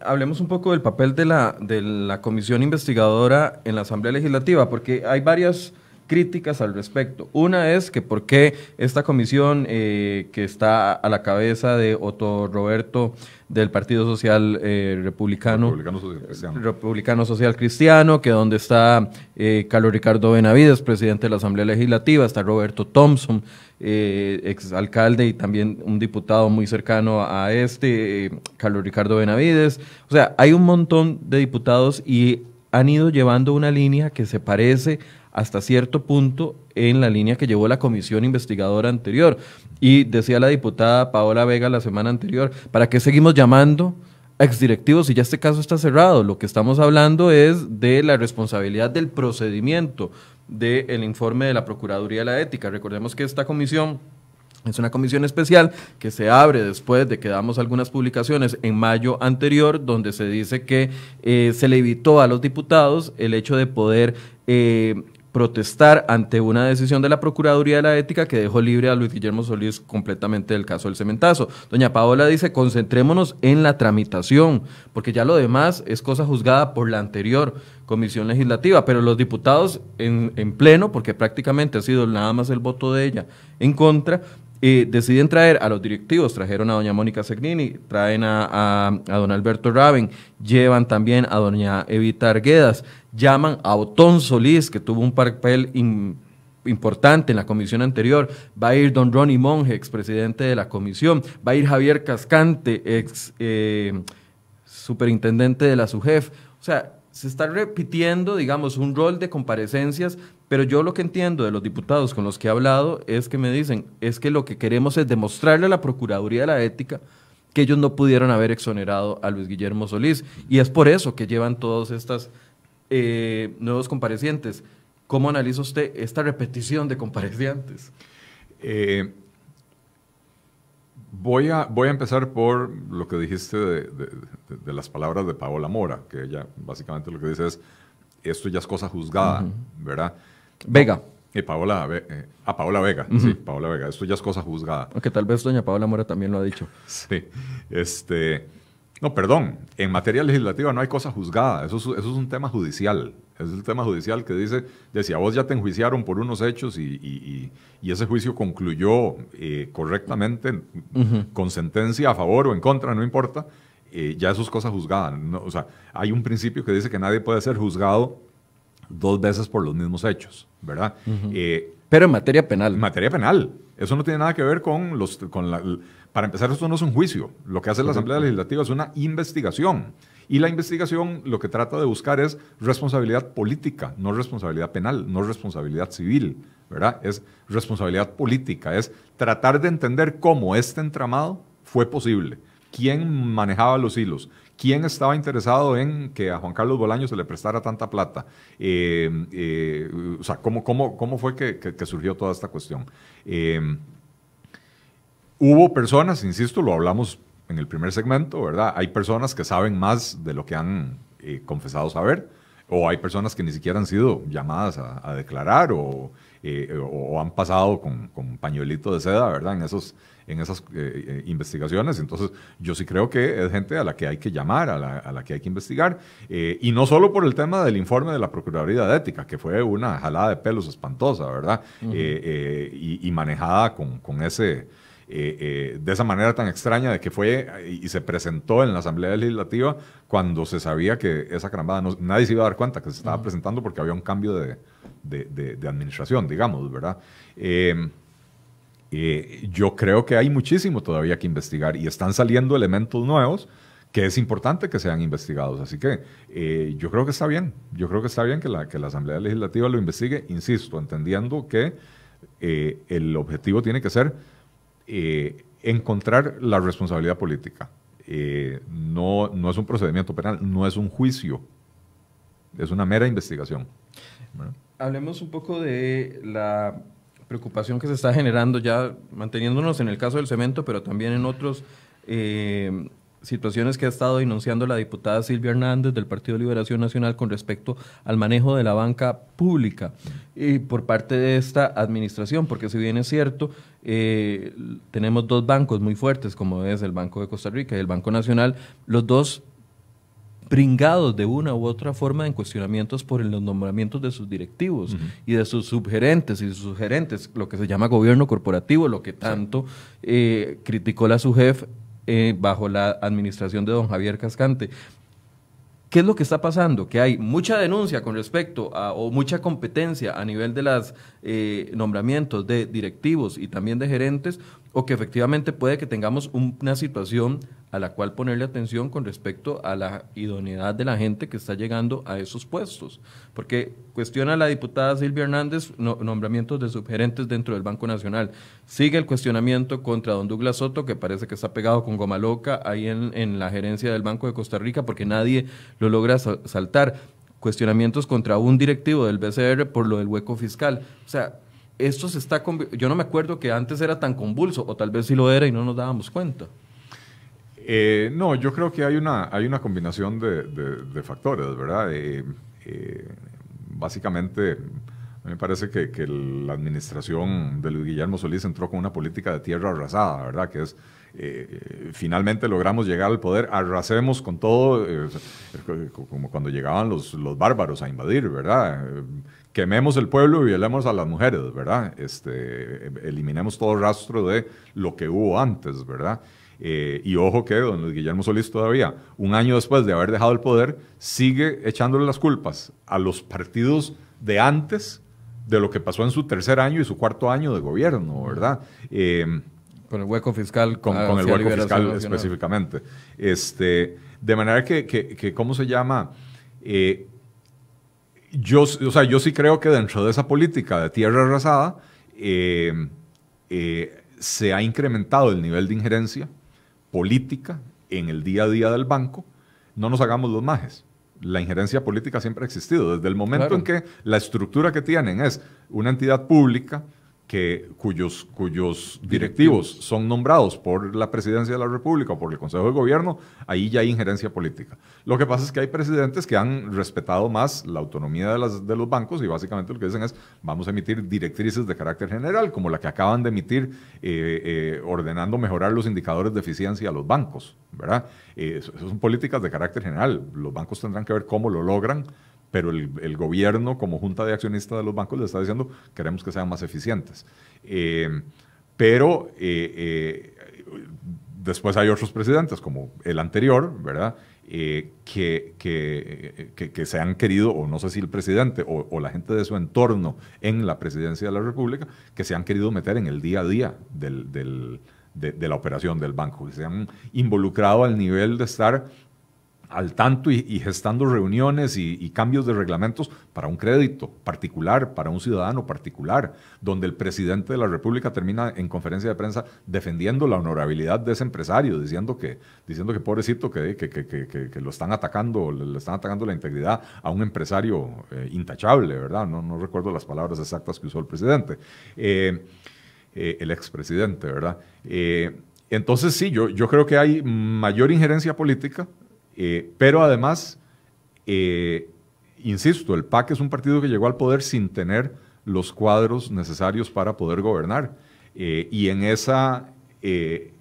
hablemos un poco del papel de la, de la comisión investigadora en la Asamblea Legislativa, porque hay varias críticas al respecto. Una es que por qué esta comisión eh, que está a la cabeza de Otto Roberto del Partido Social eh, Republicano, Republicano Social, Cristiano. que donde está eh, Carlos Ricardo Benavides, presidente de la Asamblea Legislativa, está Roberto Thompson, eh, exalcalde y también un diputado muy cercano a este, Carlos Ricardo Benavides. O sea, hay un montón de diputados y han ido llevando una línea que se parece hasta cierto punto en la línea que llevó la comisión investigadora anterior. Y decía la diputada Paola Vega la semana anterior, ¿para qué seguimos llamando? exdirectivos, si ya este caso está cerrado, lo que estamos hablando es de la responsabilidad del procedimiento del informe de la Procuraduría de la Ética. Recordemos que esta comisión es una comisión especial que se abre después de que damos algunas publicaciones en mayo anterior, donde se dice que eh, se le evitó a los diputados el hecho de poder eh, protestar ante una decisión de la Procuraduría de la Ética que dejó libre a Luis Guillermo Solís completamente del caso del cementazo. Doña Paola dice, concentrémonos en la tramitación, porque ya lo demás es cosa juzgada por la anterior comisión legislativa, pero los diputados en, pleno, porque prácticamente ha sido nada más el voto de ella en contra, eh, deciden traer a los directivos, trajeron a doña Mónica Segnini, traen a, a, don Alberto Raven, llevan también a doña Evita Arguedas, llaman a Otón Solís, que tuvo un papel importante en la comisión anterior, va a ir don Ronnie Monge, expresidente de la comisión, va a ir Javier Cascante, ex eh, superintendente de la SUGEF. O sea, se está repitiendo, digamos, un rol de comparecencias, pero yo lo que entiendo de los diputados con los que he hablado es que me dicen, es que lo que queremos es demostrarle a la Procuraduría de la Ética que ellos no pudieron haber exonerado a Luis Guillermo Solís. Y es por eso que llevan todas estas eh, nuevos comparecientes. ¿Cómo analiza usted esta repetición de comparecientes? Eh, voy, a, voy a empezar por lo que dijiste de, las palabras de Paola Mora, que ella básicamente lo que dice es, esto ya es cosa juzgada, ¿verdad? Vega. y Paola, eh, ah, Paola Vega, sí, Paola Vega, esto ya es cosa juzgada. Aunque tal vez doña Paola Mora también lo ha dicho. Sí, este, no, perdón, en materia legislativa no hay cosa juzgada, eso es, un tema judicial. Es el tema judicial que dice, decía, vos ya te enjuiciaron por unos hechos y, ese juicio concluyó eh, correctamente con sentencia a favor o en contra, no importa, eh, ya eso es cosa juzgada. o sea, hay un principio que dice que nadie puede ser juzgado dos veces por los mismos hechos, ¿verdad? Eh, Pero en materia penal. En materia penal, eso no tiene nada que ver con los... la, para empezar, esto no es un juicio. Lo que hace la Asamblea Legislativa es una investigación. Y la investigación lo que trata de buscar es responsabilidad política, no responsabilidad penal, no responsabilidad civil, ¿verdad? Es responsabilidad política, es tratar de entender cómo este entramado fue posible, quién manejaba los hilos, ¿Quién estaba interesado en que a Juan Carlos Bolaño se le prestara tanta plata? Eh, eh, o sea, ¿cómo, cómo, fue que, surgió toda esta cuestión? Eh, hubo personas, insisto, lo hablamos en el primer segmento, ¿verdad? Hay personas que saben más de lo que han confesado saber, o hay personas que ni siquiera han sido llamadas a, declarar o, han pasado con, con pañuelito de seda, ¿verdad? En esos en esas eh, eh, investigaciones. Entonces, yo sí creo que es gente a la que hay que llamar, a la, a la que hay que investigar. Eh, y no solo por el tema del informe de la Procuraduría de Ética, que fue una jalada de pelos espantosa, ¿verdad? y, manejada con, con ese... de esa manera tan extraña de que fue y se presentó en la Asamblea Legislativa cuando se sabía que esa carambada, nadie se iba a dar cuenta que se estaba presentando porque había un cambio de, de, de administración, digamos, ¿verdad? Eh, eh, yo creo que hay muchísimo todavía que investigar y están saliendo elementos nuevos que es importante que sean investigados. Así que eh, yo creo que está bien, yo creo que está bien que la, que la Asamblea Legislativa lo investigue, insisto, entendiendo que eh, el objetivo tiene que ser encontrar la responsabilidad política. no, no es un procedimiento penal, no es un juicio, es una mera investigación. Hablemos un poco de la preocupación que se está generando ya, manteniéndonos en el caso del cemento, pero también en otras eh, situaciones que ha estado denunciando la diputada Silvia Hernández del Partido Liberación Nacional con respecto al manejo de la banca pública y por parte de esta administración, porque si bien es cierto, eh, tenemos dos bancos muy fuertes, como es el Banco de Costa Rica y el Banco Nacional, los dos pringados de una u otra forma en cuestionamientos por los nombramientos de sus directivos y de sus subgerentes y sus gerentes, lo que se llama gobierno corporativo, lo que tanto eh, criticó la SUJEF eh, bajo la administración de don Javier Cascante. ¿Qué es lo que está pasando? Que hay mucha denuncia con respecto a, o mucha competencia a nivel de los eh, nombramientos de directivos y también de gerentes, o que efectivamente puede que tengamos una situación a la cual ponerle atención con respecto a la idoneidad de la gente que está llegando a esos puestos. Porque cuestiona la diputada Silvia Hernández nombramientos de subgerentes dentro del Banco Nacional. Sigue el cuestionamiento contra don Douglas Soto, que parece que está pegado con goma loca ahí en, en la gerencia del Banco de Costa Rica porque nadie lo logra saltar. Cuestionamientos contra un directivo del BCR por lo del hueco fiscal. O sea, esto se está... Yo no me acuerdo que antes era tan convulso, o tal vez sí lo era y no nos dábamos cuenta. Eh, no, yo creo que hay una, hay una combinación de, factores, ¿verdad? Eh, eh, básicamente, me parece que, la administración de Luis Guillermo Solís entró con una política de tierra arrasada, ¿verdad? Que es, finalmente logramos llegar al poder, arrasemos con todo, como cuando llegaban los, bárbaros a invadir, ¿verdad? quememos el pueblo y violemos a las mujeres, ¿verdad? Este, eliminemos todo rastro de lo que hubo antes, ¿verdad? Eh, y ojo que don Guillermo Solís todavía, un año después de haber dejado el poder, sigue echándole las culpas a los partidos de antes de lo que pasó en su tercer año y su cuarto año de gobierno, ¿verdad? Em, con el hueco fiscal. Con, el hueco fiscal específicamente. Este, de manera que, que, ¿cómo se llama? Eh, yo, sea, yo sí creo que dentro de esa política de tierra arrasada, eh, se ha incrementado el nivel de injerencia política en el día a día del banco, no nos hagamos los majes. La injerencia política siempre ha existido. Desde el momento en que la estructura que tienen es una entidad pública cuyos, cuyos directivos son nombrados por la presidencia de la República o por el Consejo de Gobierno, ahí ya hay injerencia política. Lo que pasa es que hay presidentes que han respetado más la autonomía de, las, de los bancos y básicamente lo que dicen es vamos a emitir directrices de carácter general, como la que acaban de emitir eh, eh, ordenando mejorar los indicadores de eficiencia a los bancos. ¿verdad? Eh, son políticas de carácter general. Los bancos tendrán que ver cómo lo logran pero el, gobierno como junta de accionistas de los bancos le está diciendo queremos que sean más eficientes. Eh, pero eh, eh, después hay otros presidentes, como el anterior, ¿verdad? Que, se han querido, o no sé si el presidente o, la gente de su entorno en la presidencia de la República, que se han querido meter en el día a día de, de, la operación del banco, que se han involucrado al nivel de estar al tanto y, gestando reuniones y, cambios de reglamentos para un crédito particular, para un ciudadano particular, donde el presidente de la República termina en conferencia de prensa defendiendo la honorabilidad de ese empresario, diciendo que, diciendo que pobrecito, que, lo están atacando, le, están atacando la integridad a un empresario eh, intachable, ¿verdad? No, recuerdo las palabras exactas que usó el presidente, eh, eh, el expresidente, ¿verdad? Entonces sí, yo, yo creo que hay mayor injerencia política eh, pero además, eh, insisto, el PAC es un partido que llegó al poder sin tener los cuadros necesarios para poder gobernar. Eh, y en esa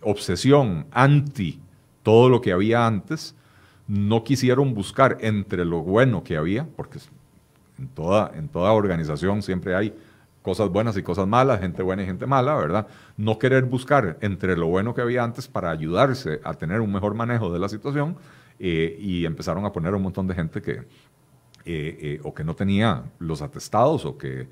obsesión anti todo lo que había antes, no quisieron buscar entre lo bueno que había, porque en toda, en toda organización siempre hay cosas buenas y cosas malas, gente buena y gente mala, ¿verdad? No querer buscar entre lo bueno que había antes para ayudarse a tener un mejor manejo de la situación, eh, y empezaron a poner un montón de gente que eh, eh, o que no tenía los atestados o que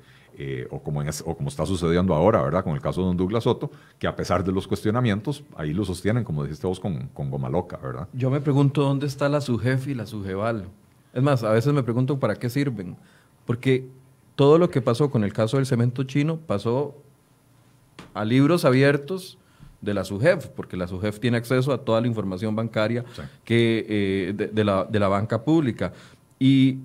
o, como como está sucediendo ahora, ¿verdad? Con el caso de don Douglas Soto, que a pesar de los cuestionamientos, ahí lo sostienen, como dijiste vos, con, con goma loca, ¿verdad? Yo me pregunto dónde está la sujefe y la sujeval. Es más, a veces me pregunto para qué sirven. Porque todo lo que pasó con el caso del cemento chino pasó a libros abiertos de la SUGEF, porque la SUGEF tiene acceso a toda la información bancaria que, eh, de, la, de la banca pública. Y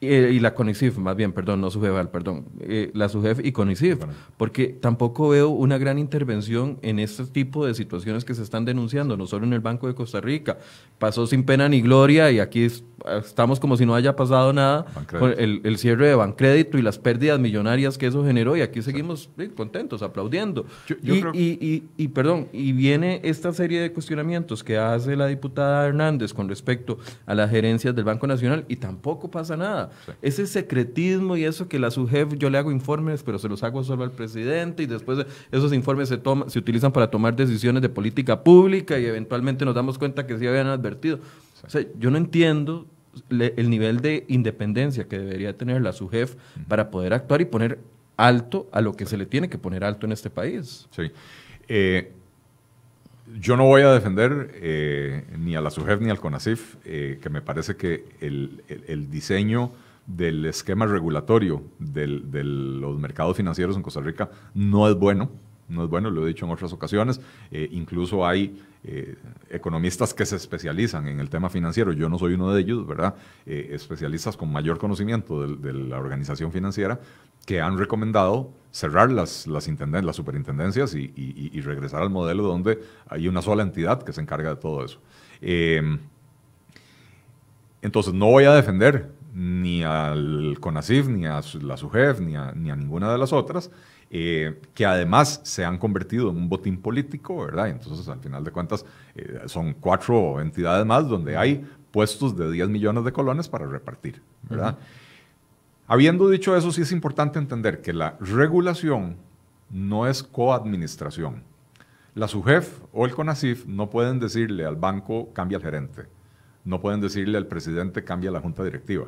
y la CONICIF, más bien, perdón, no SUGEVAL, perdón, eh, la SUGEF y CONICIF, porque tampoco veo una gran intervención en este tipo de situaciones que se están denunciando, no solo en el Banco de Costa Rica, pasó sin pena ni gloria y aquí estamos como si no haya pasado nada con el, cierre de Bancrédito y las pérdidas millonarias que eso generó y aquí seguimos contentos, aplaudiendo. perdón, y viene esta serie de cuestionamientos que hace la diputada Hernández con respecto a las gerencias del Banco Nacional y tampoco pasa nada. Ese secretismo y eso que la SUGEF, yo le hago informes, pero se los hago solo al presidente y después esos informes se, se utilizan para tomar decisiones de política pública y eventualmente nos damos cuenta que sí habían advertido. sea, yo no entiendo el nivel de independencia que debería tener la SUJEF para poder actuar y poner alto a lo que se le tiene que poner alto en este país. Sí. Eh, yo no voy a defender eh, ni a la SUGEF ni al CONACIF, eh, que me parece que el, diseño del esquema regulatorio de los mercados financieros en Costa Rica no es bueno no es bueno, lo he dicho en otras ocasiones. Eh, incluso hay eh, economistas que se especializan en el tema financiero, yo no soy uno de ellos, ¿verdad? Eh, especialistas con mayor conocimiento de, la organización financiera que han recomendado cerrar las, superintendencias y, regresar al modelo donde hay una sola entidad que se encarga de todo eso. Em, entonces, no voy a defender ni al Conasif ni a la SUGEF, ni a, ni a ninguna de las otras. Eh, que además se han convertido en un botín político, ¿verdad? Entonces, al final de cuentas, eh, son cuatro entidades más donde hay puestos de 10 millones de colones para repartir, ¿verdad? Habiendo dicho eso, sí es importante entender que la regulación no es coadministración. La SUGEF o el CONACIF no pueden decirle al banco cambia el gerente, no pueden decirle al presidente cambia la junta directiva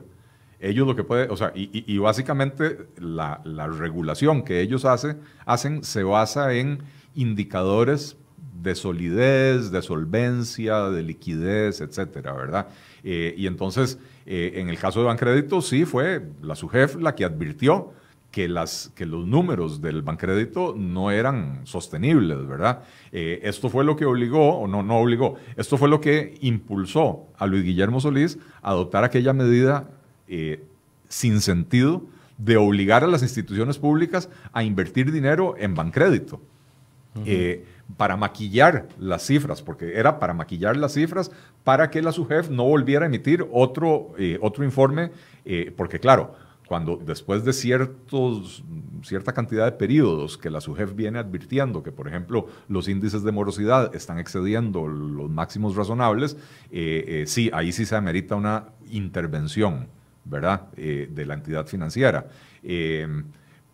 ellos lo que pueden o sea, y, básicamente la, regulación que ellos hacen hacen se basa en indicadores de solidez, de solvencia, de liquidez, etcétera, ¿verdad? Eh, y entonces, eh, en el caso de Bancrédito, sí fue la SUGEF la que advirtió que, las, que los números del Bancrédito no eran sostenibles, ¿verdad? Eh, esto fue lo que obligó, o no, no obligó, esto fue lo que impulsó a Luis Guillermo Solís a adoptar aquella medida eh, sin sentido de obligar a las instituciones públicas a invertir dinero en bancrédito. Eh, para maquillar las cifras, porque era para maquillar las cifras para que la SUGEF no volviera a emitir otro, eh, otro informe, porque claro, cuando después de ciertos, cierta cantidad de periodos que la SUGEF viene advirtiendo que, por ejemplo, los índices de morosidad están excediendo los máximos razonables, sí, ahí sí se amerita una intervención ¿verdad? Eh, de la entidad financiera. Em,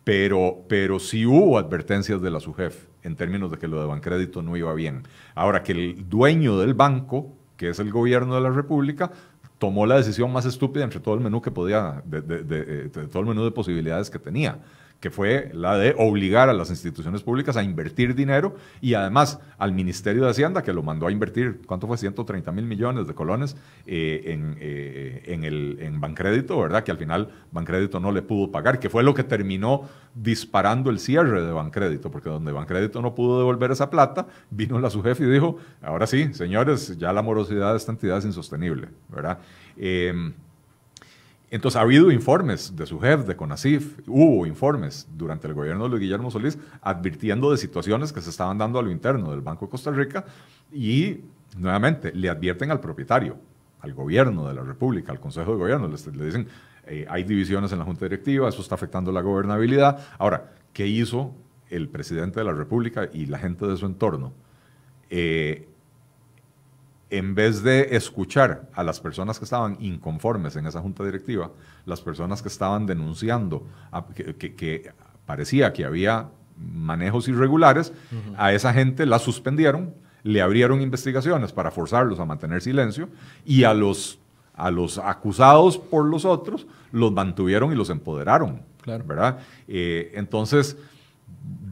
pero, pero sí hubo advertencias de la SUGEF en términos de que lo de Bancrédito no iba bien. Ahora, que el dueño del banco, que es el gobierno de la República, tomó la decisión más estúpida entre todo el menú que podía, de eh, todo el menú de posibilidades que tenía que fue la de obligar a las instituciones públicas a invertir dinero y además al Ministerio de Hacienda, que lo mandó a invertir, ¿cuánto fue? 130 mil millones de colones eh, en, eh, en, el, en Bancrédito, ¿verdad? Que al final Bancrédito no le pudo pagar, que fue lo que terminó disparando el cierre de Bancrédito, porque donde Bancrédito no pudo devolver esa plata, vino la su jefe y dijo, ahora sí, señores, ya la morosidad de esta entidad es insostenible, ¿verdad? Em, entonces, ha habido informes de su jefe, de Conasif, hubo informes durante el gobierno de Luis Guillermo Solís advirtiendo de situaciones que se estaban dando a lo interno del Banco de Costa Rica y, nuevamente, le advierten al propietario, al gobierno de la República, al Consejo de Gobierno, le, dicen, eh, hay divisiones en la Junta Directiva, eso está afectando la gobernabilidad. Ahora, ¿qué hizo el presidente de la República y la gente de su entorno? Eh, en vez de escuchar a las personas que estaban inconformes en esa junta directiva, las personas que estaban denunciando que, parecía que había manejos irregulares, a esa gente la suspendieron, le abrieron investigaciones para forzarlos a mantener silencio y a los, a los acusados por los otros los mantuvieron y los empoderaron. ¿verdad? Eh, entonces,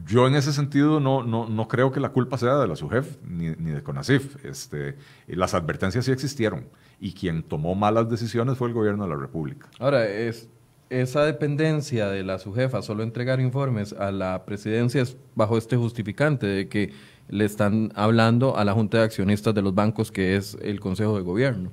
yo en ese sentido no, creo que la culpa sea de la SUJEF ni, de Conasif este, las advertencias sí existieron y quien tomó malas decisiones fue el gobierno de la República. Ahora, es, esa dependencia de la SUGEF a solo entregar informes a la presidencia es bajo este justificante de que le están hablando a la Junta de Accionistas de los bancos, que es el Consejo de Gobierno.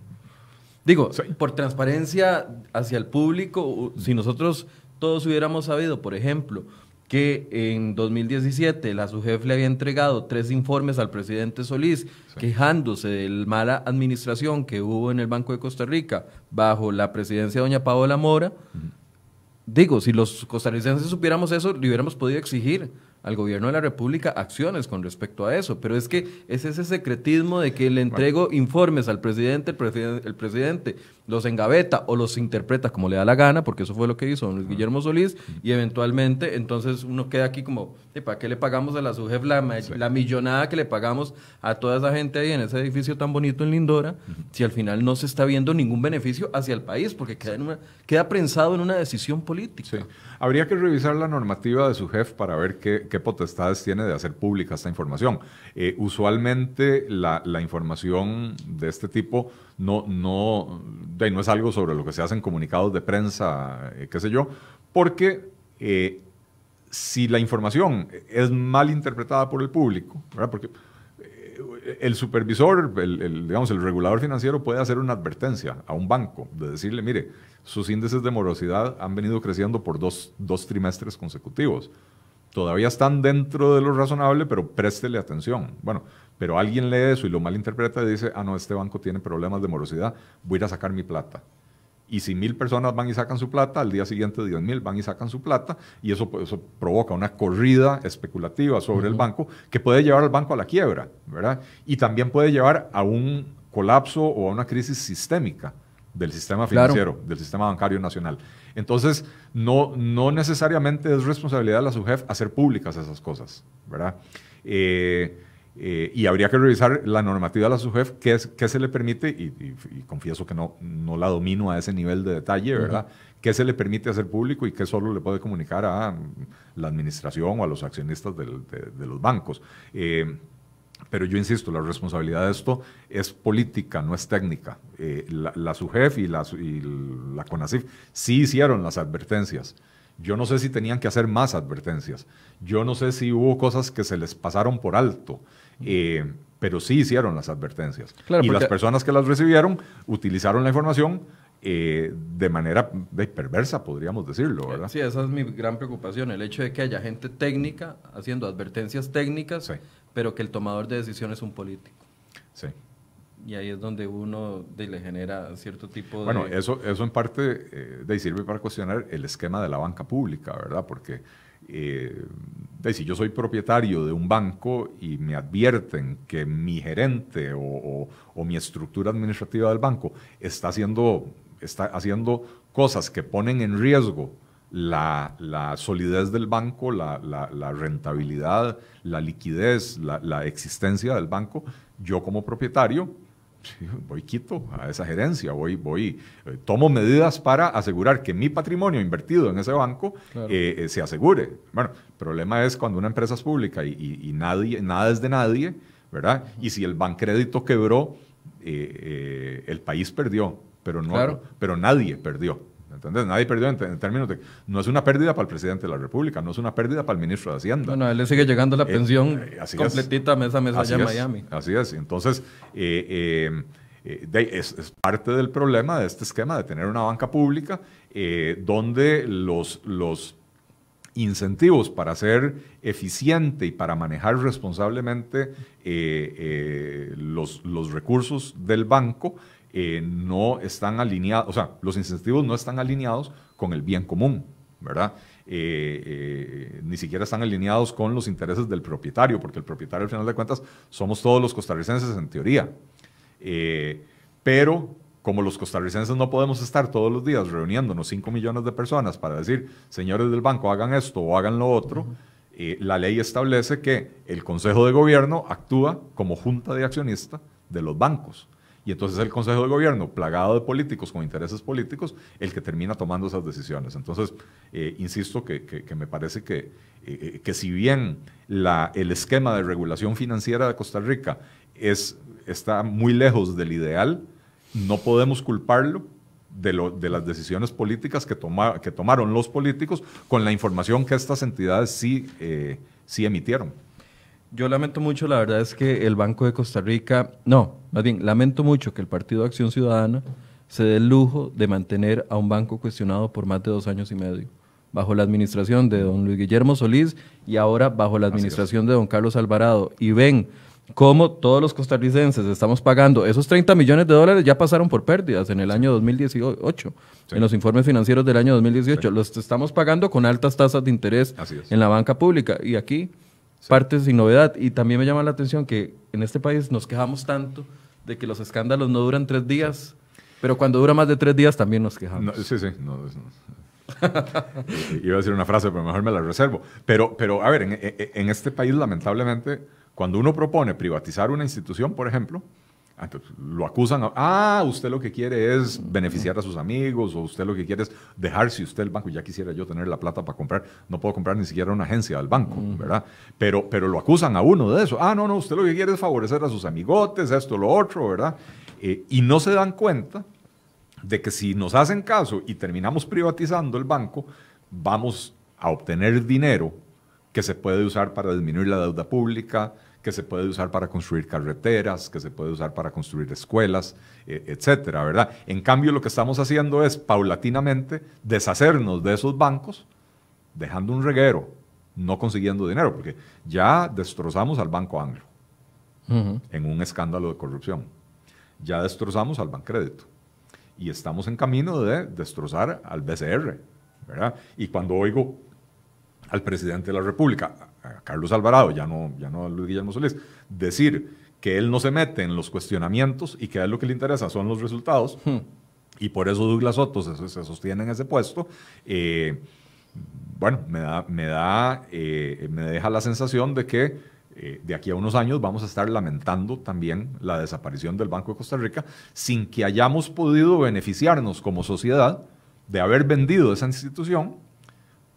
Digo, por transparencia hacia el público, si nosotros todos hubiéramos sabido, por ejemplo, que en 2017 la SUGEF le había entregado tres informes al presidente Solís quejándose de la mala administración que hubo en el Banco de Costa Rica bajo la presidencia de doña Paola Mora. Digo, si los costarricenses supiéramos eso, le hubiéramos podido exigir al gobierno de la República acciones con respecto a eso. Pero es que es ese secretismo de que le entrego informes al presidente, el, el, presidente los engaveta o los interpreta como le da la gana, porque eso fue lo que hizo don Luis ah. Guillermo Solís, mm. y eventualmente entonces uno queda aquí como, ¿para qué le pagamos a la SUGEF la, la millonada que le pagamos a toda esa gente ahí en ese edificio tan bonito en Lindora, si al final no se está viendo ningún beneficio hacia el país, porque queda, en queda prensado en una decisión política? Habría que revisar la normativa de su jefe para ver qué, potestades tiene de hacer pública esta información. Eh, usualmente la, información de este tipo no, no, no es algo sobre lo que se hacen comunicados de prensa, eh, qué sé yo, porque eh, si la información es mal interpretada por el público, ¿verdad? el supervisor, el, digamos, el regulador financiero puede hacer una advertencia a un banco de decirle, mire, sus índices de morosidad han venido creciendo por dos, dos trimestres consecutivos. Todavía están dentro de lo razonable, pero préstele atención. Bueno, pero alguien lee eso y lo malinterpreta y dice, ah, no, este banco tiene problemas de morosidad, voy a ir a sacar mi plata. Y si mil personas van y sacan su plata, al día siguiente diez mil van y sacan su plata, y eso, provoca una corrida especulativa sobre el banco que puede llevar al banco a la quiebra, ¿verdad? Y también puede llevar a un colapso o a una crisis sistémica del sistema financiero, del sistema bancario nacional. Entonces, no, no necesariamente es responsabilidad de la SUGEF hacer públicas esas cosas, ¿verdad? Eh, eh, y habría que revisar la normativa de la SUGEF, qué, qué se le permite, y, confieso que no, la domino a ese nivel de detalle, ¿verdad? ¿Qué se le permite hacer público y qué solo le puede comunicar a la administración o a los accionistas de, los bancos? Eh, pero yo insisto, la responsabilidad de esto es política, no es técnica. Eh, la, la, SUGEF y la, y la CONACIF sí hicieron las advertencias. Yo no sé si tenían que hacer más advertencias. Yo no sé si hubo cosas que se les pasaron por alto. Eh, pero sí hicieron las advertencias. y las personas que las recibieron utilizaron la información eh, de manera perversa, podríamos decirlo, ¿verdad? Sí, esa es mi gran preocupación, el hecho de que haya gente técnica haciendo advertencias técnicas, pero que el tomador de decisiones es un político. Sí. Y ahí es donde uno le genera cierto tipo de... Bueno, eso, eso en parte eh, de, sirve para cuestionar el esquema de la banca pública, ¿verdad? Porque eh, si yo soy propietario de un banco y me advierten que mi gerente o, mi estructura administrativa del banco está haciendo, está haciendo cosas que ponen en riesgo la, solidez del banco, la rentabilidad, la liquidez, la existencia del banco, yo como propietario voy quito a esa gerencia, voy, voy, eh, tomo medidas para asegurar que mi patrimonio invertido en ese banco eh, eh, se asegure. Bueno, el problema es cuando una empresa es pública y, nadie, nada es de nadie, ¿verdad? Y si el bancrédito quebró, el país perdió, pero, no, pero nadie perdió. ¿Entendés? Nadie perdió en, términos de... No es una pérdida para el presidente de la República, no es una pérdida para el ministro de Hacienda. Bueno, a él le sigue llegando la eh, pensión eh, completita es, a allá en Miami. Así es. Entonces, eh, es, parte del problema de este esquema de tener una banca pública donde los, los incentivos para ser eficiente y para manejar responsablemente los, los recursos del banco eh, no están alineados, o sea, los incentivos no están alineados con el bien común, ¿verdad? Eh, eh, ni siquiera están alineados con los intereses del propietario, porque el propietario al final de cuentas somos todos los costarricenses en teoría. pero como los costarricenses no podemos estar todos los días reuniéndonos 5 millones de personas para decir, señores del banco, hagan esto o hagan lo otro, la ley establece que el Consejo de Gobierno actúa como junta de accionistas de los bancos. Y entonces es el Consejo de Gobierno, plagado de políticos con intereses políticos, el que termina tomando esas decisiones. Entonces, eh, insisto que, me parece que, eh, eh, si bien el esquema de regulación financiera de Costa Rica está muy lejos del ideal, no podemos culparlo de, las decisiones políticas que, que tomaron los políticos con la información que estas entidades sí, sí emitieron. Yo lamento mucho, la verdad es que el Banco de Costa Rica, no, más bien, lamento mucho que el Partido de Acción Ciudadana se dé el lujo de mantener a un banco cuestionado por más de dos años y medio, bajo la administración de don Luis Guillermo Solís y ahora bajo la administración de don Carlos Alvarado. Y ven cómo todos los costarricenses estamos pagando esos 30 millones de dólares ya pasaron por pérdidas en el año 2018, en los informes financieros del año 2018. Los estamos pagando con altas tasas de interés en la banca pública. Y aquí Parte partes sin novedad. Y también me llama la atención que en este país nos quejamos tanto de que los escándalos no duran tres días, pero cuando dura más de tres días también nos quejamos. sí, sí. Iba a decir una frase, pero mejor me la reservo. Pero, a ver, en este país lamentablemente, cuando uno propone privatizar una institución, por ejemplo, Ah, lo acusan, ah, usted lo que quiere es beneficiar a sus amigos, o usted lo que quiere es dejar si usted el banco, ya quisiera yo tener la plata para comprar, no puedo comprar ni siquiera una agencia del banco, ¿verdad? Pero, pero lo acusan a uno de eso, ah, no, no, usted lo que quiere es favorecer a sus amigotes, esto, lo otro, ¿verdad? Eh, y no se dan cuenta de que si nos hacen caso y terminamos privatizando el banco, vamos a obtener dinero que se puede usar para disminuir la deuda pública, que se puede usar para construir carreteras, que se puede usar para construir escuelas, e, etcétera, ¿verdad? En cambio, lo que estamos haciendo es paulatinamente deshacernos de esos bancos, dejando un reguero, no consiguiendo dinero, porque ya destrozamos al Banco Anglo en un escándalo de corrupción. Ya destrozamos al Bancrédito. Y estamos en camino de destrozar al BCR, ¿verdad? Y cuando oigo al presidente de la República Carlos Alvarado, ya no, ya no a Luis Guillermo Solís, decir que él no se mete en los cuestionamientos y que a lo que le interesa son los resultados, hmm. y por eso Douglas Soto se, sostiene en ese puesto, eh, bueno, me da, me, da, eh, me deja la sensación de que eh, de aquí a unos años vamos a estar lamentando también la desaparición del Banco de Costa Rica sin que hayamos podido beneficiarnos como sociedad de haber vendido esa institución,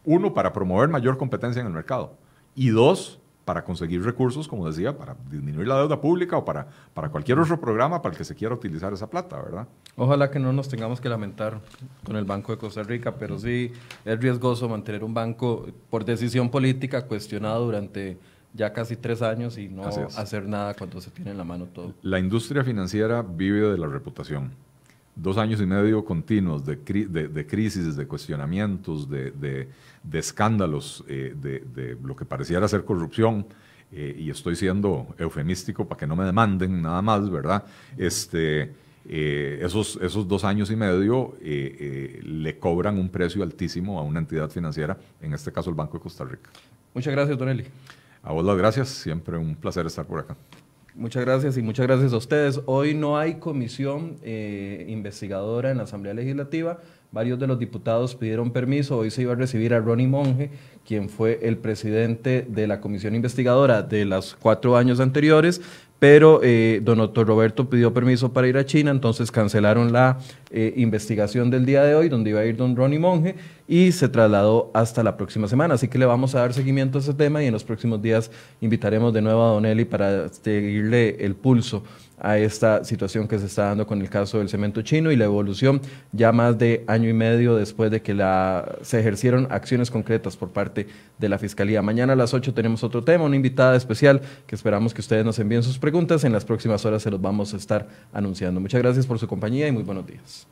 uno, para promover mayor competencia en el mercado y dos, para conseguir recursos, como decía, para disminuir la deuda pública o para, para cualquier otro programa para el que se quiera utilizar esa plata, ¿verdad? Ojalá que no nos tengamos que lamentar con el Banco de Costa Rica, pero sí es riesgoso mantener un banco por decisión política cuestionado durante ya casi tres años y no hacer nada cuando se tiene en la mano todo. La industria financiera vive de la reputación dos años y medio continuos de, crisis, de cuestionamientos, de, escándalos, eh, de, lo que pareciera ser corrupción, eh, y estoy siendo eufemístico para que no me demanden nada más, ¿verdad? Este, eh, esos, esos dos años y medio le cobran un precio altísimo a una entidad financiera, en este caso el Banco de Costa Rica. Muchas gracias, Don Eli. A vos las gracias, siempre un placer estar por acá. Muchas gracias y muchas gracias a ustedes. Hoy no hay comisión eh, investigadora en la Asamblea Legislativa. Varios de los diputados pidieron permiso. Hoy se iba a recibir a Ronnie Monge, quien fue el presidente de la comisión investigadora de los cuatro años anteriores, pero eh, don Otto Roberto pidió permiso para ir a China, entonces cancelaron la eh, investigación del día de hoy, donde iba a ir don Ronnie Monge, y se trasladó hasta la próxima semana. Así que le vamos a dar seguimiento a ese tema y en los próximos días invitaremos de nuevo a don Eli para seguirle el pulso a esta situación que se está dando con el caso del cemento chino y la evolución ya más de año y medio después de que la, se ejercieron acciones concretas por parte de la Fiscalía. Mañana a las 8 tenemos otro tema, una invitada especial que esperamos que ustedes nos envíen sus preguntas. En las próximas horas se los vamos a estar anunciando. Muchas gracias por su compañía y muy buenos días.